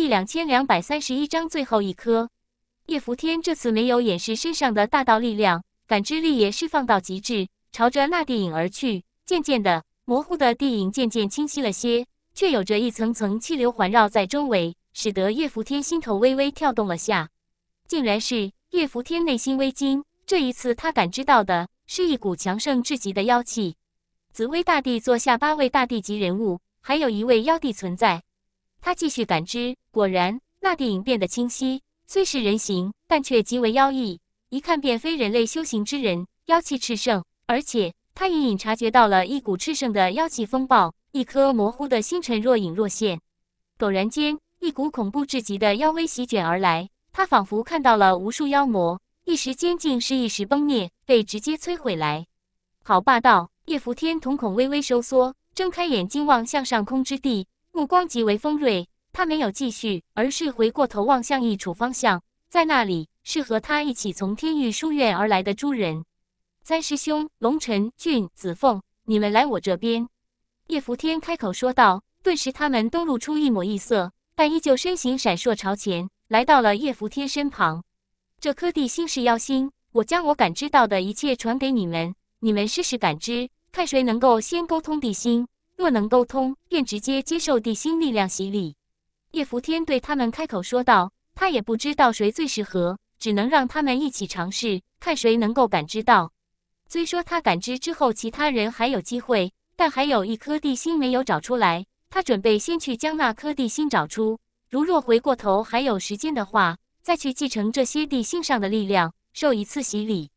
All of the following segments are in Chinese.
第两千两百三十一章最后一颗。叶伏天这次没有掩饰身上的大道力量，感知力也释放到极致，朝着那地影而去。渐渐的，模糊的地影渐渐清晰了些，却有着一层层气流环绕在周围，使得叶伏天心头微微跳动了下。竟然是叶伏天内心微惊，这一次他感知到的是一股强盛至极的妖气。紫薇大帝座下八位大帝级人物，还有一位妖帝存在。他继续感知，果然，那电影变得清晰，虽是人形，但却极为妖异，一看便非人类修行之人，妖气炽盛，而且他隐隐察觉到了一股炽盛的妖气风暴，一颗模糊的星辰若隐若现。陡然间，一股恐怖至极的妖威席卷而来，他仿佛看到了无数妖魔，一时间竟是一时崩灭，被直接摧毁来。好霸道！叶伏天瞳孔微微收缩，睁开眼睛望向上空之地。目光极为锋锐，他没有继续，而是回过头望向一处方向，在那里是和他一起从天域书院而来的诸人。三师兄龙辰、俊子凤，你们来我这边。”叶福天开口说道。顿时，他们都露出一抹异色，但依旧身形闪烁，朝前来到了叶福天身旁。这颗地心是妖心，我将我感知到的一切传给你们，你们试试感知，看谁能够先沟通地心。若能沟通，便直接接受地心力量洗礼。叶伏天对他们开口说道：“他也不知道谁最适合，只能让他们一起尝试，看谁能够感知到。虽说他感知之后，其他人还有机会，但还有一颗地心没有找出来。他准备先去将那颗地心找出，如若回过头还有时间的话，再去继承这些地心上的力量，受一次洗礼。”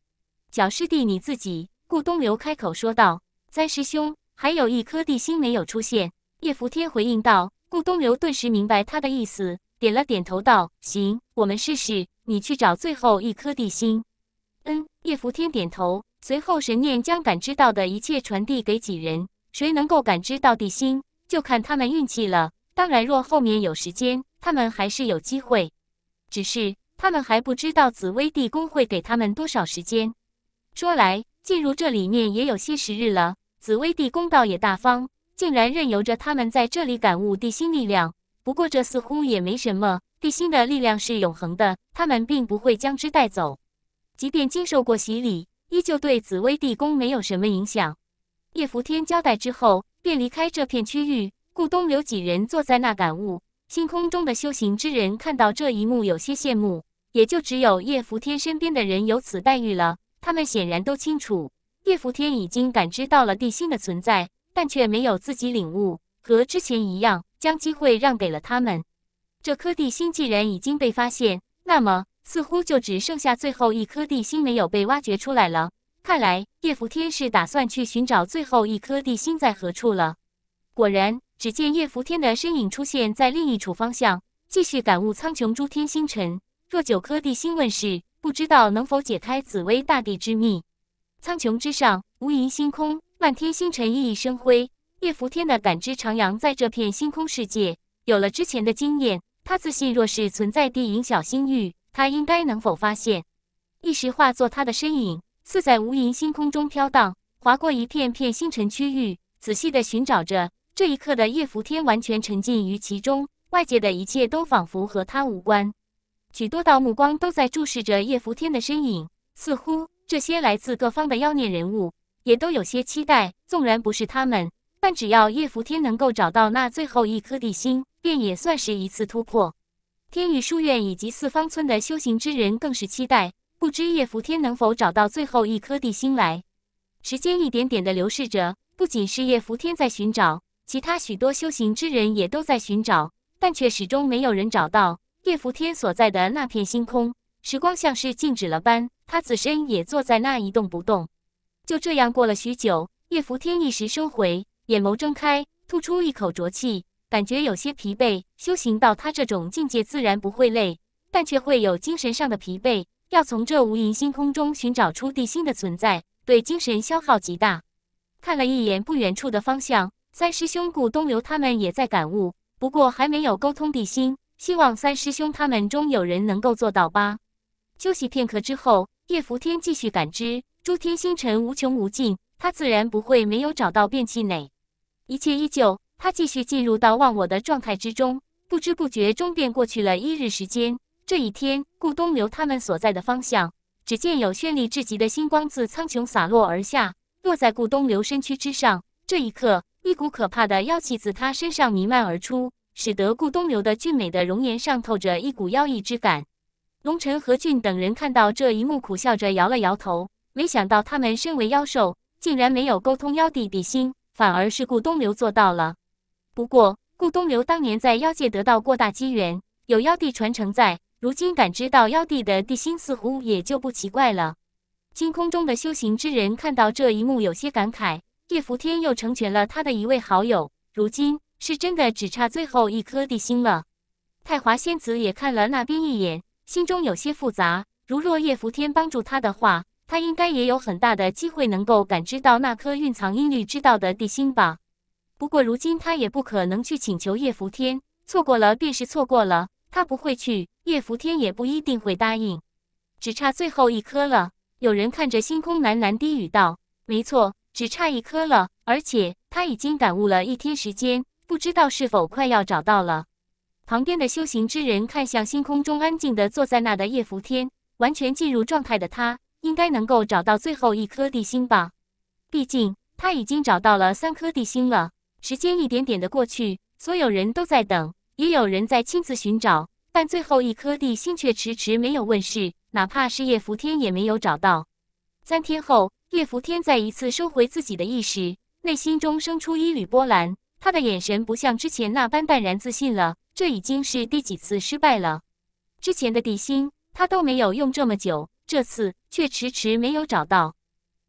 小师弟，你自己。”顾东流开口说道：“三师兄。”还有一颗地心没有出现，叶扶天回应道。顾东流顿时明白他的意思，点了点头道：“行，我们试试。你去找最后一颗地心。”嗯，叶扶天点头。随后神念将感知到的一切传递给几人，谁能够感知到地心，就看他们运气了。当然，若后面有时间，他们还是有机会。只是他们还不知道紫薇地宫会给他们多少时间。说来，进入这里面也有些时日了。紫薇地宫倒也大方，竟然任由着他们在这里感悟地心力量。不过这似乎也没什么，地心的力量是永恒的，他们并不会将之带走。即便经受过洗礼，依旧对紫薇地宫没有什么影响。叶福天交代之后，便离开这片区域。顾东流几人坐在那感悟，星空中的修行之人看到这一幕，有些羡慕。也就只有叶福天身边的人有此待遇了，他们显然都清楚。叶伏天已经感知到了地心的存在，但却没有自己领悟，和之前一样，将机会让给了他们。这颗地心既然已经被发现，那么似乎就只剩下最后一颗地心没有被挖掘出来了。看来叶伏天是打算去寻找最后一颗地心在何处了。果然，只见叶伏天的身影出现在另一处方向，继续感悟苍穹诸天星辰。若九颗地心问世，不知道能否解开紫薇大帝之秘。苍穹之上，无垠星空，漫天星辰熠熠生辉。叶拂天的感知徜徉在这片星空世界。有了之前的经验，他自信，若是存在地影小星域，他应该能否发现？一时化作他的身影，似在无垠星空中飘荡，划过一片片星辰区域，仔细的寻找着。这一刻的叶拂天完全沉浸于其中，外界的一切都仿佛和他无关。许多道目光都在注视着叶拂天的身影，似乎。这些来自各方的妖孽人物也都有些期待，纵然不是他们，但只要叶扶天能够找到那最后一颗地心，便也算是一次突破。天域书院以及四方村的修行之人更是期待，不知叶扶天能否找到最后一颗地心来。时间一点点的流逝着，不仅是叶扶天在寻找，其他许多修行之人也都在寻找，但却始终没有人找到叶扶天所在的那片星空。时光像是静止了般，他自身也坐在那一动不动。就这样过了许久，叶拂天一时收回眼眸，睁开，吐出一口浊气，感觉有些疲惫。修行到他这种境界，自然不会累，但却会有精神上的疲惫。要从这无垠星空中寻找出地心的存在，对精神消耗极大。看了一眼不远处的方向，三师兄顾东流他们也在感悟，不过还没有沟通地心。希望三师兄他们中有人能够做到吧。休息片刻之后，叶拂天继续感知诸天星辰无穷无尽，他自然不会没有找到便气馁。一切依旧，他继续进入到忘我的状态之中。不知不觉中，便过去了一日时间。这一天，顾东流他们所在的方向，只见有绚丽至极的星光自苍穹洒落而下，落在顾东流身躯之上。这一刻，一股可怕的妖气自他身上弥漫而出，使得顾东流的俊美的容颜上透着一股妖异之感。龙晨、和俊等人看到这一幕，苦笑着摇了摇头。没想到他们身为妖兽，竟然没有沟通妖帝帝心，反而是顾东流做到了。不过，顾东流当年在妖界得到过大机缘，有妖帝传承在，如今感知到妖帝的地心，似乎也就不奇怪了。星空中的修行之人看到这一幕，有些感慨：叶伏天又成全了他的一位好友，如今是真的只差最后一颗地心了。太华仙子也看了那边一眼。心中有些复杂，如若叶拂天帮助他的话，他应该也有很大的机会能够感知到那颗蕴藏音律之道的地心吧。不过如今他也不可能去请求叶拂天，错过了便是错过了，他不会去，叶拂天也不一定会答应。只差最后一颗了，有人看着星空喃喃低语道：“没错，只差一颗了，而且他已经感悟了一天时间，不知道是否快要找到了。”旁边的修行之人看向星空中安静的坐在那的叶拂天，完全进入状态的他应该能够找到最后一颗地心吧？毕竟他已经找到了三颗地心了。时间一点点的过去，所有人都在等，也有人在亲自寻找，但最后一颗地心却迟迟没有问世。哪怕是叶拂天也没有找到。三天后，叶拂天再一次收回自己的意识，内心中生出一缕波澜，他的眼神不像之前那般淡然自信了。这已经是第几次失败了？之前的地心他都没有用这么久，这次却迟迟没有找到，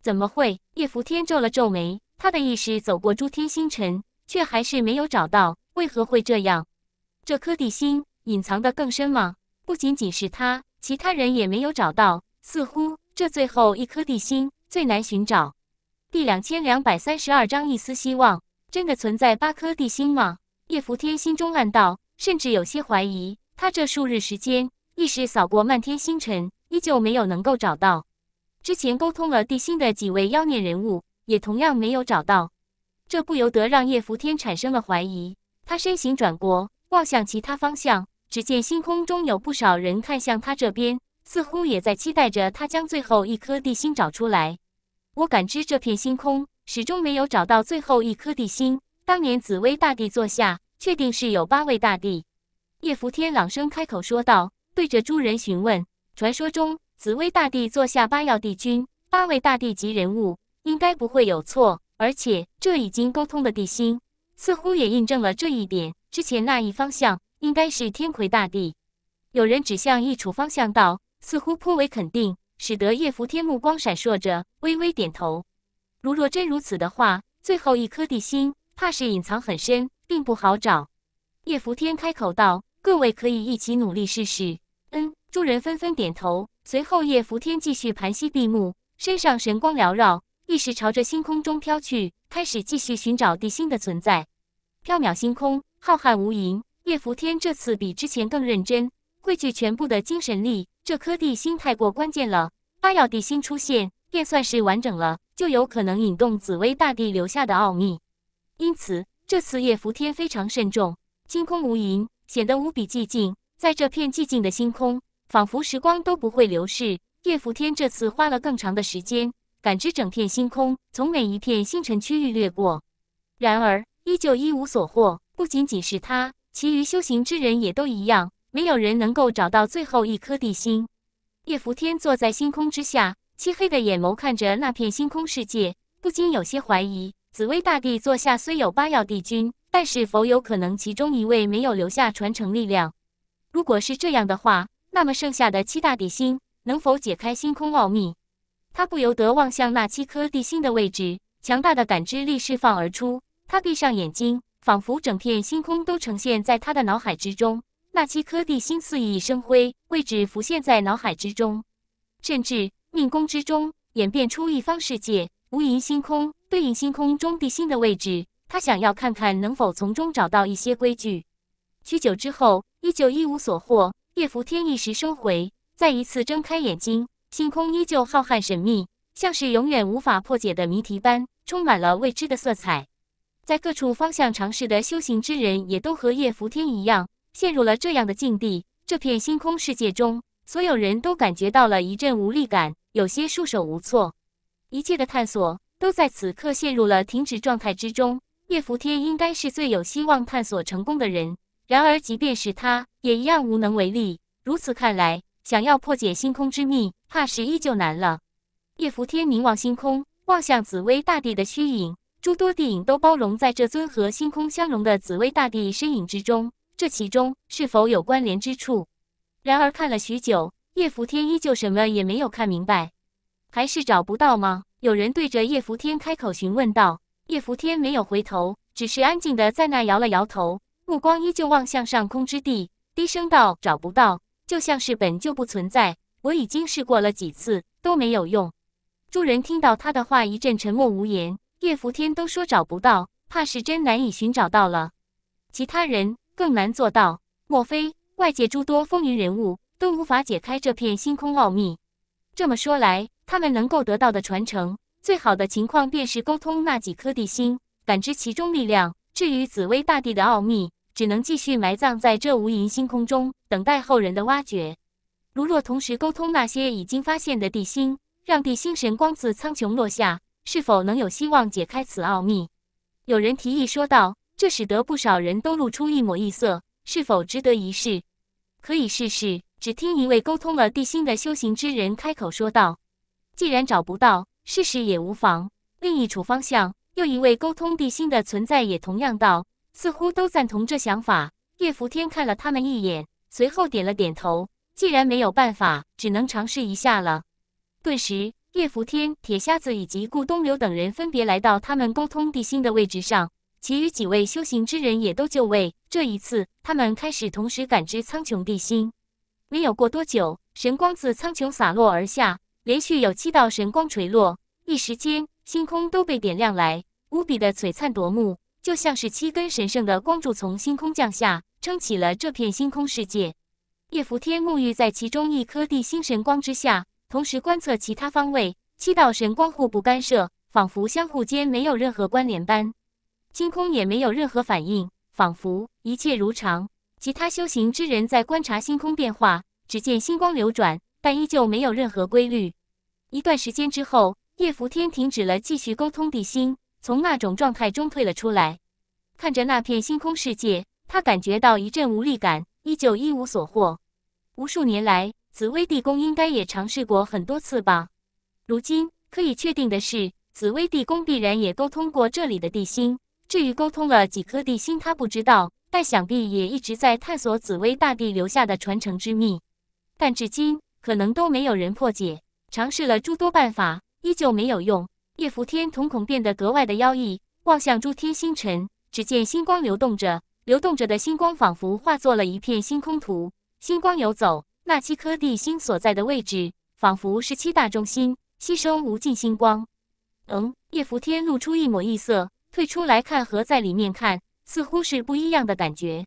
怎么会？叶伏天皱了皱眉，他的意识走过诸天星辰，却还是没有找到。为何会这样？这颗地心隐藏的更深吗？不仅仅是他，其他人也没有找到。似乎这最后一颗地心最难寻找。第两千两百三十二章一丝希望，真的存在八颗地心吗？叶伏天心中暗道。甚至有些怀疑，他这数日时间，一时扫过漫天星辰，依旧没有能够找到之前沟通了地心的几位妖孽人物，也同样没有找到。这不由得让叶伏天产生了怀疑。他身形转过，望向其他方向，只见星空中有不少人看向他这边，似乎也在期待着他将最后一颗地心找出来。我感知这片星空，始终没有找到最后一颗地心。当年紫薇大帝座下。确定是有八位大帝，叶伏天朗声开口说道，对着诸人询问：“传说中紫薇大帝坐下八曜帝君，八位大帝级人物应该不会有错，而且这已经沟通的地心，似乎也印证了这一点。之前那一方向应该是天魁大帝。”有人指向一处方向道：“似乎颇为肯定。”使得叶伏天目光闪烁着，微微点头。如若真如此的话，最后一颗地心，怕是隐藏很深。并不好找，叶福天开口道：“各位可以一起努力试试。”嗯，众人纷纷点头。随后，叶福天继续盘膝闭目，身上神光缭绕，意识朝着星空中飘去，开始继续寻找地心的存在。缥缈星空，浩瀚无垠。叶福天这次比之前更认真，汇聚全部的精神力。这颗地心太过关键了，八要地心出现，便算是完整了，就有可能引动紫薇大帝留下的奥秘。因此。这次叶拂天非常慎重，星空无垠，显得无比寂静。在这片寂静的星空，仿佛时光都不会流逝。叶拂天这次花了更长的时间，感知整片星空，从每一片星辰区域掠过。然而，依旧一无所获。不仅仅是他，其余修行之人也都一样，没有人能够找到最后一颗地心。叶拂天坐在星空之下，漆黑的眼眸看着那片星空世界，不禁有些怀疑。紫薇大帝座下虽有八曜帝君，但是否有可能其中一位没有留下传承力量？如果是这样的话，那么剩下的七大帝星能否解开星空奥秘？他不由得望向那七颗帝星的位置，强大的感知力释放而出。他闭上眼睛，仿佛整片星空都呈现在他的脑海之中。那七颗帝星熠熠生辉，位置浮现在脑海之中，甚至命宫之中演变出一方世界。无垠星空对应星空中地心的位置，他想要看看能否从中找到一些规矩。许久之后，依旧一无所获。叶福天一时收回，再一次睁开眼睛，星空依旧浩瀚神秘，像是永远无法破解的谜题般，充满了未知的色彩。在各处方向尝试的修行之人，也都和叶福天一样，陷入了这样的境地。这片星空世界中，所有人都感觉到了一阵无力感，有些束手无措。一切的探索都在此刻陷入了停止状态之中。叶扶天应该是最有希望探索成功的人，然而即便是他，也一样无能为力。如此看来，想要破解星空之秘，怕是依旧难了。叶扶天凝望星空，望向紫薇大帝的虚影，诸多电影都包容在这尊和星空相融的紫薇大帝身影之中，这其中是否有关联之处？然而看了许久，叶扶天依旧什么也没有看明白。还是找不到吗？有人对着叶伏天开口询问道。叶伏天没有回头，只是安静的在那摇了摇头，目光依旧望向上空之地，低声道：“找不到，就像是本就不存在。我已经试过了几次，都没有用。”诸人听到他的话，一阵沉默无言。叶伏天都说找不到，怕是真难以寻找到了。其他人更难做到。莫非外界诸多风云人物都无法解开这片星空奥秘？这么说来。他们能够得到的传承，最好的情况便是沟通那几颗地星，感知其中力量。至于紫薇大帝的奥秘，只能继续埋葬在这无垠星空中，等待后人的挖掘。如若同时沟通那些已经发现的地星，让地星神光自苍穹落下，是否能有希望解开此奥秘？有人提议说道，这使得不少人都露出一抹异色。是否值得一试？可以试试。只听一位沟通了地星的修行之人开口说道。既然找不到，试试也无妨。另一处方向，又一位沟通地心的存在也同样道，似乎都赞同这想法。叶伏天看了他们一眼，随后点了点头。既然没有办法，只能尝试一下了。顿时，叶伏天、铁瞎子以及顾东流等人分别来到他们沟通地心的位置上，其余几位修行之人也都就位。这一次，他们开始同时感知苍穹地心。没有过多久，神光自苍穹洒落而下。连续有七道神光垂落，一时间星空都被点亮来，无比的璀璨夺目，就像是七根神圣的光柱从星空降下，撑起了这片星空世界。叶伏天沐浴在其中一颗地心神光之下，同时观测其他方位，七道神光互不干涉，仿佛相互间没有任何关联般，星空也没有任何反应，仿佛一切如常。其他修行之人在观察星空变化，只见星光流转。但依旧没有任何规律。一段时间之后，叶伏天停止了继续沟通地心，从那种状态中退了出来，看着那片星空世界，他感觉到一阵无力感，依旧一无所获。无数年来，紫薇地宫应该也尝试过很多次吧。如今可以确定的是，紫薇地宫必然也沟通过这里的地心，至于沟通过几颗地心，他不知道，但想必也一直在探索紫薇大帝留下的传承之秘。但至今。可能都没有人破解，尝试了诸多办法，依旧没有用。叶拂天瞳孔变得格外的妖异，望向诸天星辰。只见星光流动着，流动着的星光仿佛化作了一片星空图。星光游走，那七颗地心所在的位置，仿佛是七大中心，吸收无尽星光。嗯，叶拂天露出一抹异色，退出来看和在里面看，似乎是不一样的感觉。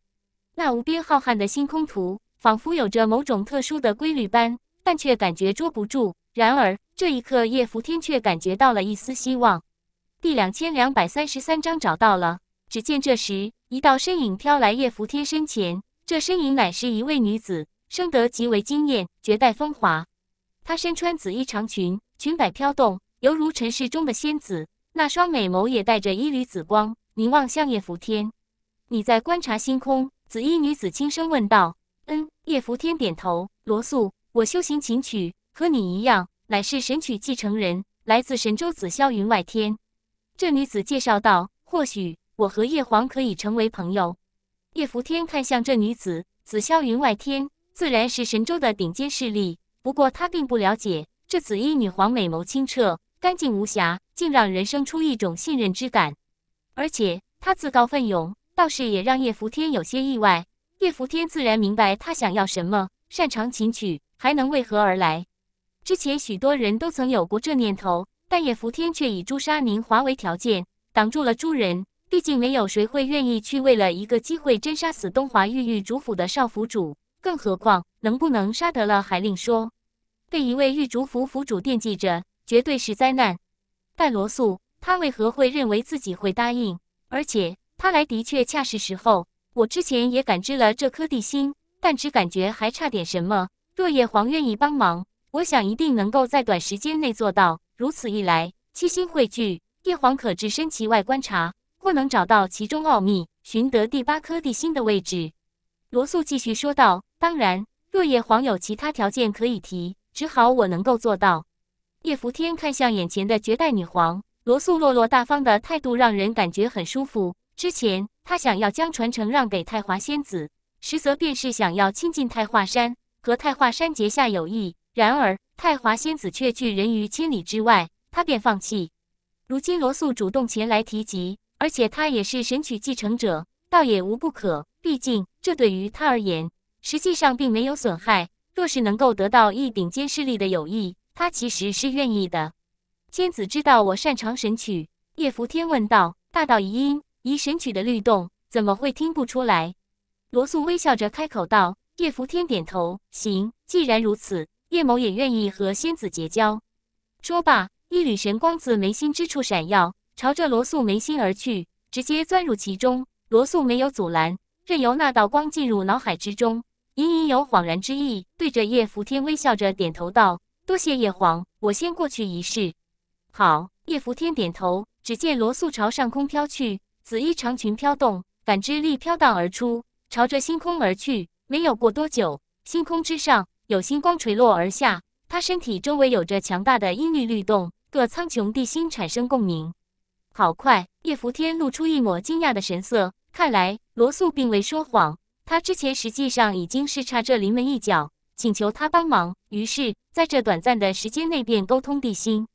那无边浩瀚的星空图，仿佛有着某种特殊的规律般。但却感觉捉不住。然而这一刻，叶福天却感觉到了一丝希望。第两千两百三十三章找到了。只见这时，一道身影飘来叶福天身前，这身影乃是一位女子，生得极为惊艳，绝代风华。她身穿紫衣长裙，裙摆飘动，犹如尘世中的仙子。那双美眸也带着一缕紫光，凝望向叶福天。你在观察星空？紫衣女子轻声问道。嗯，叶福天点头。罗素。我修行琴曲，和你一样，乃是神曲继承人，来自神州紫霄云外天。这女子介绍道：“或许我和叶皇可以成为朋友。”叶拂天看向这女子，紫霄云外天自然是神州的顶尖势力。不过他并不了解这紫衣女皇，美眸清澈，干净无瑕，竟让人生出一种信任之感。而且她自告奋勇，倒是也让叶拂天有些意外。叶拂天自然明白他想要什么，擅长琴曲。还能为何而来？之前许多人都曾有过这念头，但叶伏天却以诛杀宁华为条件挡住了诸人。毕竟没有谁会愿意去为了一个机会真杀死东华玉玉主府的少府主，更何况能不能杀得了还另说。被一位玉竹府府主惦记着，绝对是灾难。但罗素，他为何会认为自己会答应？而且他来的确恰是时候。我之前也感知了这颗地心，但只感觉还差点什么。若叶皇愿意帮忙，我想一定能够在短时间内做到。如此一来，七星汇聚，叶皇可置身其外观察，或能找到其中奥秘，寻得第八颗地心的位置。罗素继续说道：“当然，若叶皇有其他条件可以提，只好我能够做到。”叶拂天看向眼前的绝代女皇，罗素落落大方的态度让人感觉很舒服。之前他想要将传承让给太华仙子，实则便是想要亲近太华山。和太华山结下友谊，然而太华仙子却拒人于千里之外，他便放弃。如今罗素主动前来提及，而且他也是神曲继承者，倒也无不可。毕竟这对于他而言，实际上并没有损害。若是能够得到一顶尖势力的友谊，他其实是愿意的。仙子知道我擅长神曲，叶拂天问道：“大道遗音，以神曲的律动，怎么会听不出来？”罗素微笑着开口道。叶福天点头，行，既然如此，叶某也愿意和仙子结交。说罢，一缕神光自眉心之处闪耀，朝着罗素眉心而去，直接钻入其中。罗素没有阻拦，任由那道光进入脑海之中，隐隐有恍然之意。对着叶福天微笑着点头道：“多谢叶皇，我先过去一试。”好。叶福天点头。只见罗素朝上空飘去，紫衣长裙飘动，感知力飘荡而出，朝着星空而去。没有过多久，星空之上有星光垂落而下，他身体周围有着强大的音律律动，各苍穹地心产生共鸣。好快！叶伏天露出一抹惊讶的神色，看来罗素并未说谎，他之前实际上已经是差这临门一脚，请求他帮忙。于是，在这短暂的时间内便沟通地心，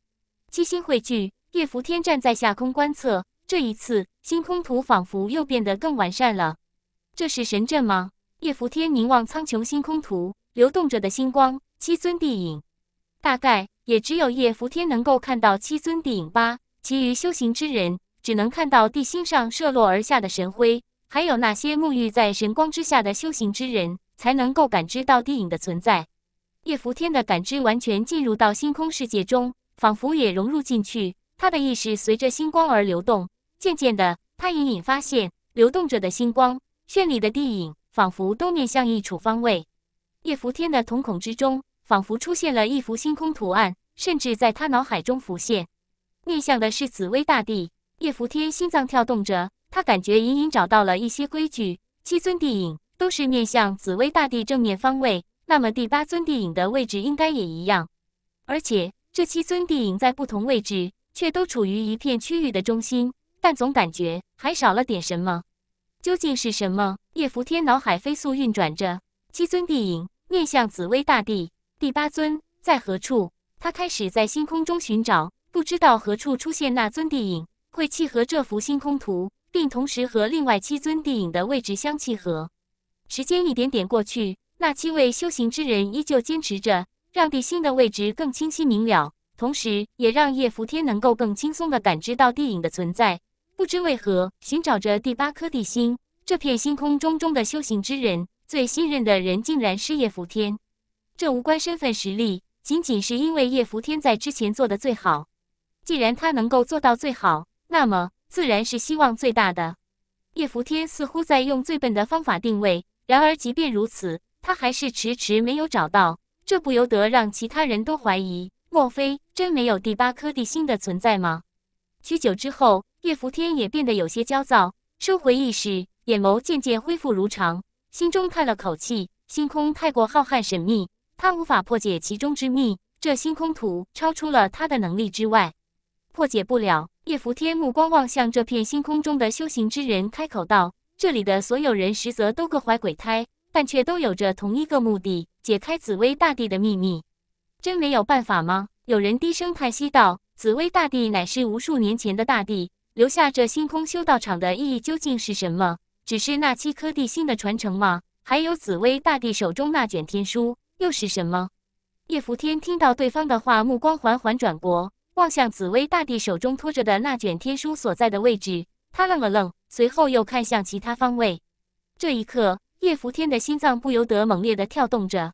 七星汇聚。叶伏天站在下空观测，这一次星空图仿佛又变得更完善了。这是神阵吗？叶伏天凝望苍穹星空图，流动着的星光七尊地影，大概也只有叶伏天能够看到七尊地影吧。其余修行之人只能看到地心上射落而下的神辉，还有那些沐浴在神光之下的修行之人，才能够感知到地影的存在。叶伏天的感知完全进入到星空世界中，仿佛也融入进去。他的意识随着星光而流动，渐渐的，他隐隐发现流动着的星光，绚丽的地影。仿佛都面向一处方位。叶扶天的瞳孔之中，仿佛出现了一幅星空图案，甚至在他脑海中浮现。面向的是紫薇大帝。叶扶天心脏跳动着，他感觉隐隐找到了一些规矩。七尊帝影都是面向紫薇大帝正面方位，那么第八尊帝影的位置应该也一样。而且这七尊帝影在不同位置，却都处于一片区域的中心，但总感觉还少了点什么。究竟是什么？叶伏天脑海飞速运转着，七尊地影面向紫薇大帝，第八尊在何处？他开始在星空中寻找，不知道何处出现那尊地影会契合这幅星空图，并同时和另外七尊地影的位置相契合。时间一点点过去，那七位修行之人依旧坚持着，让地心的位置更清晰明了，同时也让叶伏天能够更轻松的感知到地影的存在。不知为何，寻找着第八颗地心，这片星空中中的修行之人最信任的人，竟然是叶福天。这无关身份实力，仅仅是因为叶福天在之前做的最好。既然他能够做到最好，那么自然是希望最大的。叶福天似乎在用最笨的方法定位，然而即便如此，他还是迟迟没有找到。这不由得让其他人都怀疑：莫非真没有第八颗地心的存在吗？许久之后。叶拂天也变得有些焦躁，收回意识，眼眸渐渐恢复如常，心中叹了口气。星空太过浩瀚神秘，他无法破解其中之秘。这星空图超出了他的能力之外，破解不了。叶拂天目光望向这片星空中的修行之人，开口道：“这里的所有人实则都各怀鬼胎，但却都有着同一个目的——解开紫薇大帝的秘密。真没有办法吗？”有人低声叹息道：“紫薇大帝乃是无数年前的大帝。”留下这星空修道场的意义究竟是什么？只是那七颗地星的传承吗？还有紫薇大帝手中那卷天书又是什么？叶拂天听到对方的话，目光缓缓转过，望向紫薇大帝手中托着的那卷天书所在的位置。他愣了愣，随后又看向其他方位。这一刻，叶拂天的心脏不由得猛烈地跳动着。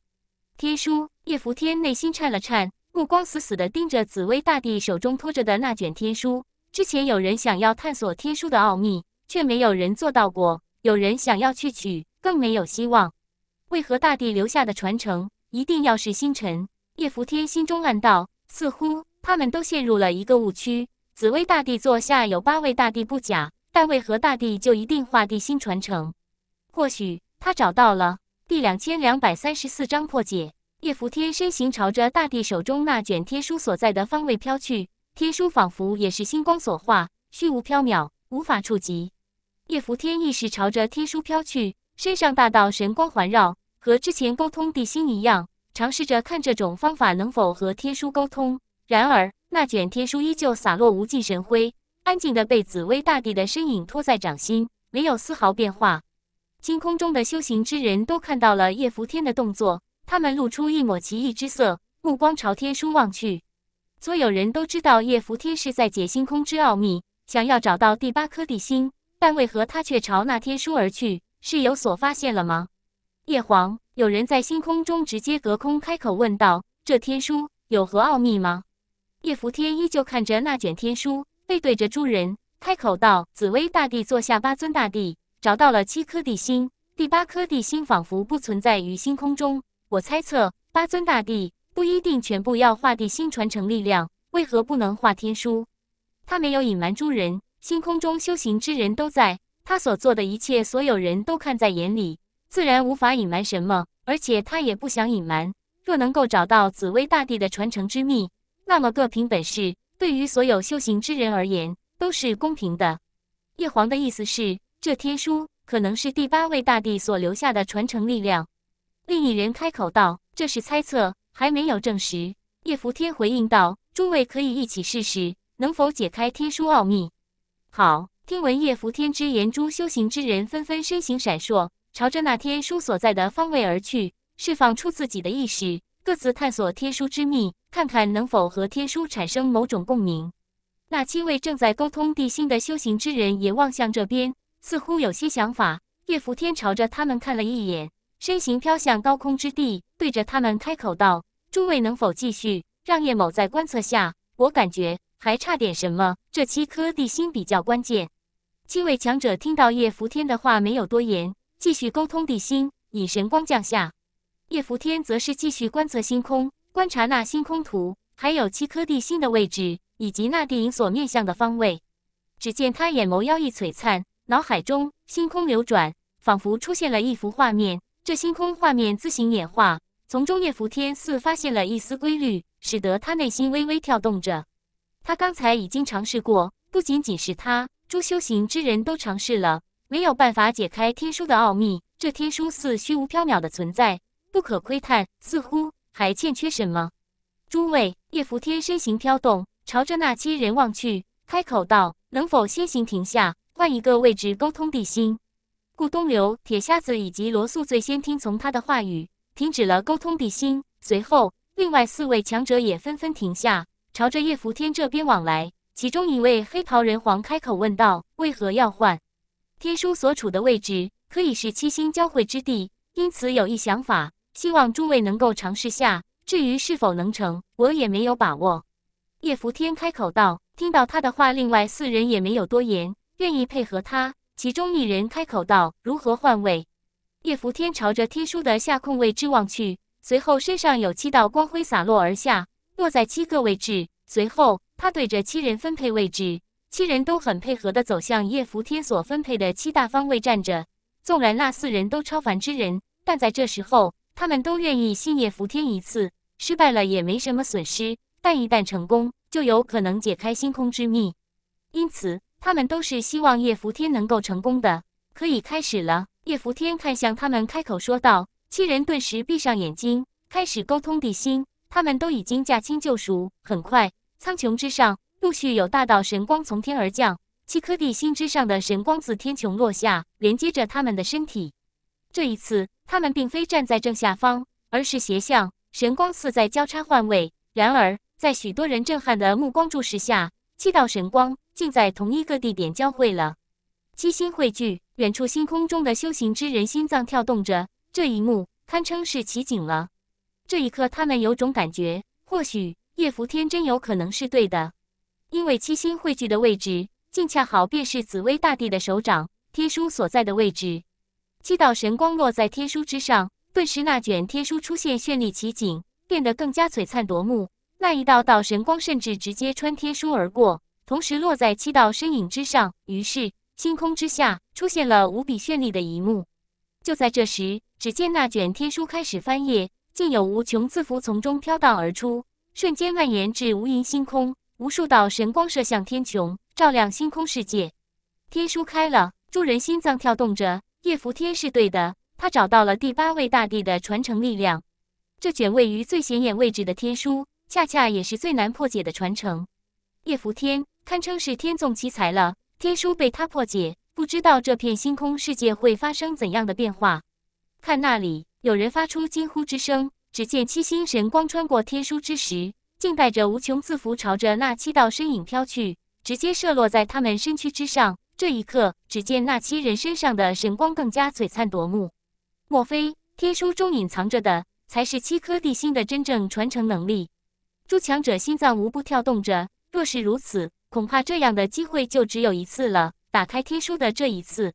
天书，叶拂天内心颤了颤，目光死死地盯着紫薇大帝手中托着的那卷天书。之前有人想要探索天书的奥秘，却没有人做到过。有人想要去取，更没有希望。为何大帝留下的传承一定要是星辰？叶扶天心中暗道，似乎他们都陷入了一个误区。紫薇大帝座下有八位大帝，不假，但为何大帝就一定画地心传承？或许他找到了第两千两百三十四章破解。叶扶天身形朝着大帝手中那卷天书所在的方位飘去。天书仿佛也是星光所化，虚无缥缈，无法触及。叶伏天意识朝着天书飘去，身上大道神光环绕，和之前沟通地心一样，尝试着看这种方法能否和天书沟通。然而，那卷天书依旧洒落无尽神辉，安静的被紫薇大帝的身影托在掌心，没有丝毫变化。星空中的修行之人都看到了叶伏天的动作，他们露出一抹奇异之色，目光朝天书望去。所有人都知道叶拂天是在解星空之奥秘，想要找到第八颗地心，但为何他却朝那天书而去？是有所发现了吗？叶皇，有人在星空中直接隔空开口问道：“这天书有何奥秘吗？”叶拂天依旧看着那卷天书，背对着诸人，开口道：“紫薇大帝坐下，八尊大帝找到了七颗地心，第八颗地心仿佛不存在于星空中。我猜测，八尊大帝。”不一定全部要画地心传承力量，为何不能画天书？他没有隐瞒诸人，星空中修行之人都在，他所做的一切，所有人都看在眼里，自然无法隐瞒什么。而且他也不想隐瞒。若能够找到紫薇大帝的传承之秘，那么各凭本事，对于所有修行之人而言都是公平的。叶黄的意思是，这天书可能是第八位大帝所留下的传承力量。另一人开口道：“这是猜测。”还没有证实，叶福天回应道：“诸位可以一起试试，能否解开天书奥秘？”好，听闻叶福天之言，诸修行之人纷纷身形闪烁，朝着那天书所在的方位而去，释放出自己的意识，各自探索天书之秘，看看能否和天书产生某种共鸣。那七位正在沟通地心的修行之人也望向这边，似乎有些想法。叶福天朝着他们看了一眼，身形飘向高空之地，对着他们开口道。诸位能否继续让叶某在观测下？我感觉还差点什么。这七颗地星比较关键。七位强者听到叶福天的话，没有多言，继续沟通地星，引神光降下。叶福天则是继续观测星空，观察那星空图，还有七颗地星的位置以及那地影所面向的方位。只见他眼眸妖异璀璨，脑海中星空流转，仿佛出现了一幅画面，这星空画面自行演化。从中，叶伏天似发现了一丝规律，使得他内心微微跳动着。他刚才已经尝试过，不仅仅是他，诸修行之人都尝试了，没有办法解开天书的奥秘。这天书似虚无缥缈的存在，不可窥探，似乎还欠缺什么。诸位，叶伏天身形飘动，朝着那七人望去，开口道：“能否先行停下，换一个位置沟通地心？”顾东流、铁瞎子以及罗素最先听从他的话语。停止了沟通地心，随后另外四位强者也纷纷停下，朝着叶福天这边往来。其中一位黑袍人皇开口问道：“为何要换？”天书？所处的位置可以是七星交汇之地，因此有一想法，希望诸位能够尝试下。至于是否能成，我也没有把握。”叶福天开口道。听到他的话，另外四人也没有多言，愿意配合他。其中一人开口道：“如何换位？”叶福天朝着天书的下空位置望去，随后身上有七道光辉洒落而下，落在七个位置。随后，他对着七人分配位置，七人都很配合地走向叶福天所分配的七大方位站着。纵然那四人都超凡之人，但在这时候，他们都愿意信叶福天一次，失败了也没什么损失，但一旦成功，就有可能解开星空之秘。因此，他们都是希望叶福天能够成功的。可以开始了。叶伏天看向他们，开口说道：“七人顿时闭上眼睛，开始沟通地心。他们都已经驾轻就熟，很快苍穹之上陆续有大道神光从天而降。七颗地心之上的神光自天穹落下，连接着他们的身体。这一次，他们并非站在正下方，而是斜向。神光似在交叉换位。然而，在许多人震撼的目光注视下，七道神光竟在同一个地点交汇了，七星汇聚。”远处星空中的修行之人心脏跳动着，这一幕堪称是奇景了。这一刻，他们有种感觉，或许叶拂天真有可能是对的，因为七星汇聚的位置，竟恰好便是紫薇大帝的手掌天书所在的位置。七道神光落在天书之上，顿时那卷天书出现绚丽奇景，变得更加璀璨夺目。那一道道神光甚至直接穿天书而过，同时落在七道身影之上，于是。星空之下出现了无比绚丽的一幕。就在这时，只见那卷天书开始翻页，竟有无穷字符从中飘荡而出，瞬间蔓延至无垠星空。无数道神光射向天穹，照亮星空世界。天书开了，诸人心脏跳动着。叶扶天是对的，他找到了第八位大帝的传承力量。这卷位于最显眼位置的天书，恰恰也是最难破解的传承。叶扶天堪称是天纵奇才了。天书被他破解，不知道这片星空世界会发生怎样的变化。看那里，有人发出惊呼之声。只见七星神光穿过天书之时，竟带着无穷字符朝着那七道身影飘去，直接射落在他们身躯之上。这一刻，只见那七人身上的神光更加璀璨夺目。莫非天书中隐藏着的才是七颗地心的真正传承能力？诸强者心脏无不跳动着。若是如此，恐怕这样的机会就只有一次了。打开天书的这一次，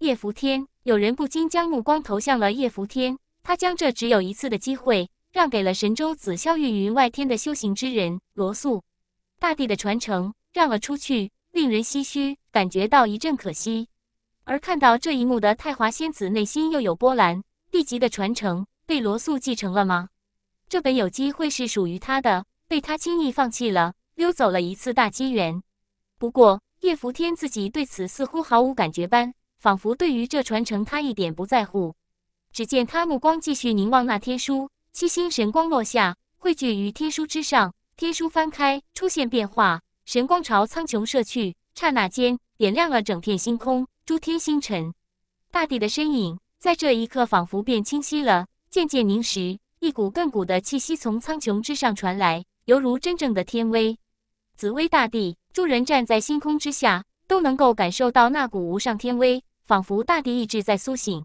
叶拂天，有人不禁将目光投向了叶拂天。他将这只有一次的机会让给了神州子霄玉云外天的修行之人罗素。大地的传承让了出去，令人唏嘘，感觉到一阵可惜。而看到这一幕的太华仙子内心又有波澜。帝级的传承被罗素继承了吗？这本有机会是属于他的，被他轻易放弃了。溜走了一次大机缘，不过叶伏天自己对此似乎毫无感觉般，仿佛对于这传承他一点不在乎。只见他目光继续凝望那天书，七星神光落下，汇聚于天书之上，天书翻开，出现变化，神光朝苍穹射去，刹那间点亮了整片星空，诸天星辰、大地的身影在这一刻仿佛变清晰了，渐渐凝实，一股亘古的气息从苍穹之上传来，犹如真正的天威。紫薇大帝，诸人站在星空之下，都能够感受到那股无上天威，仿佛大地意志在苏醒。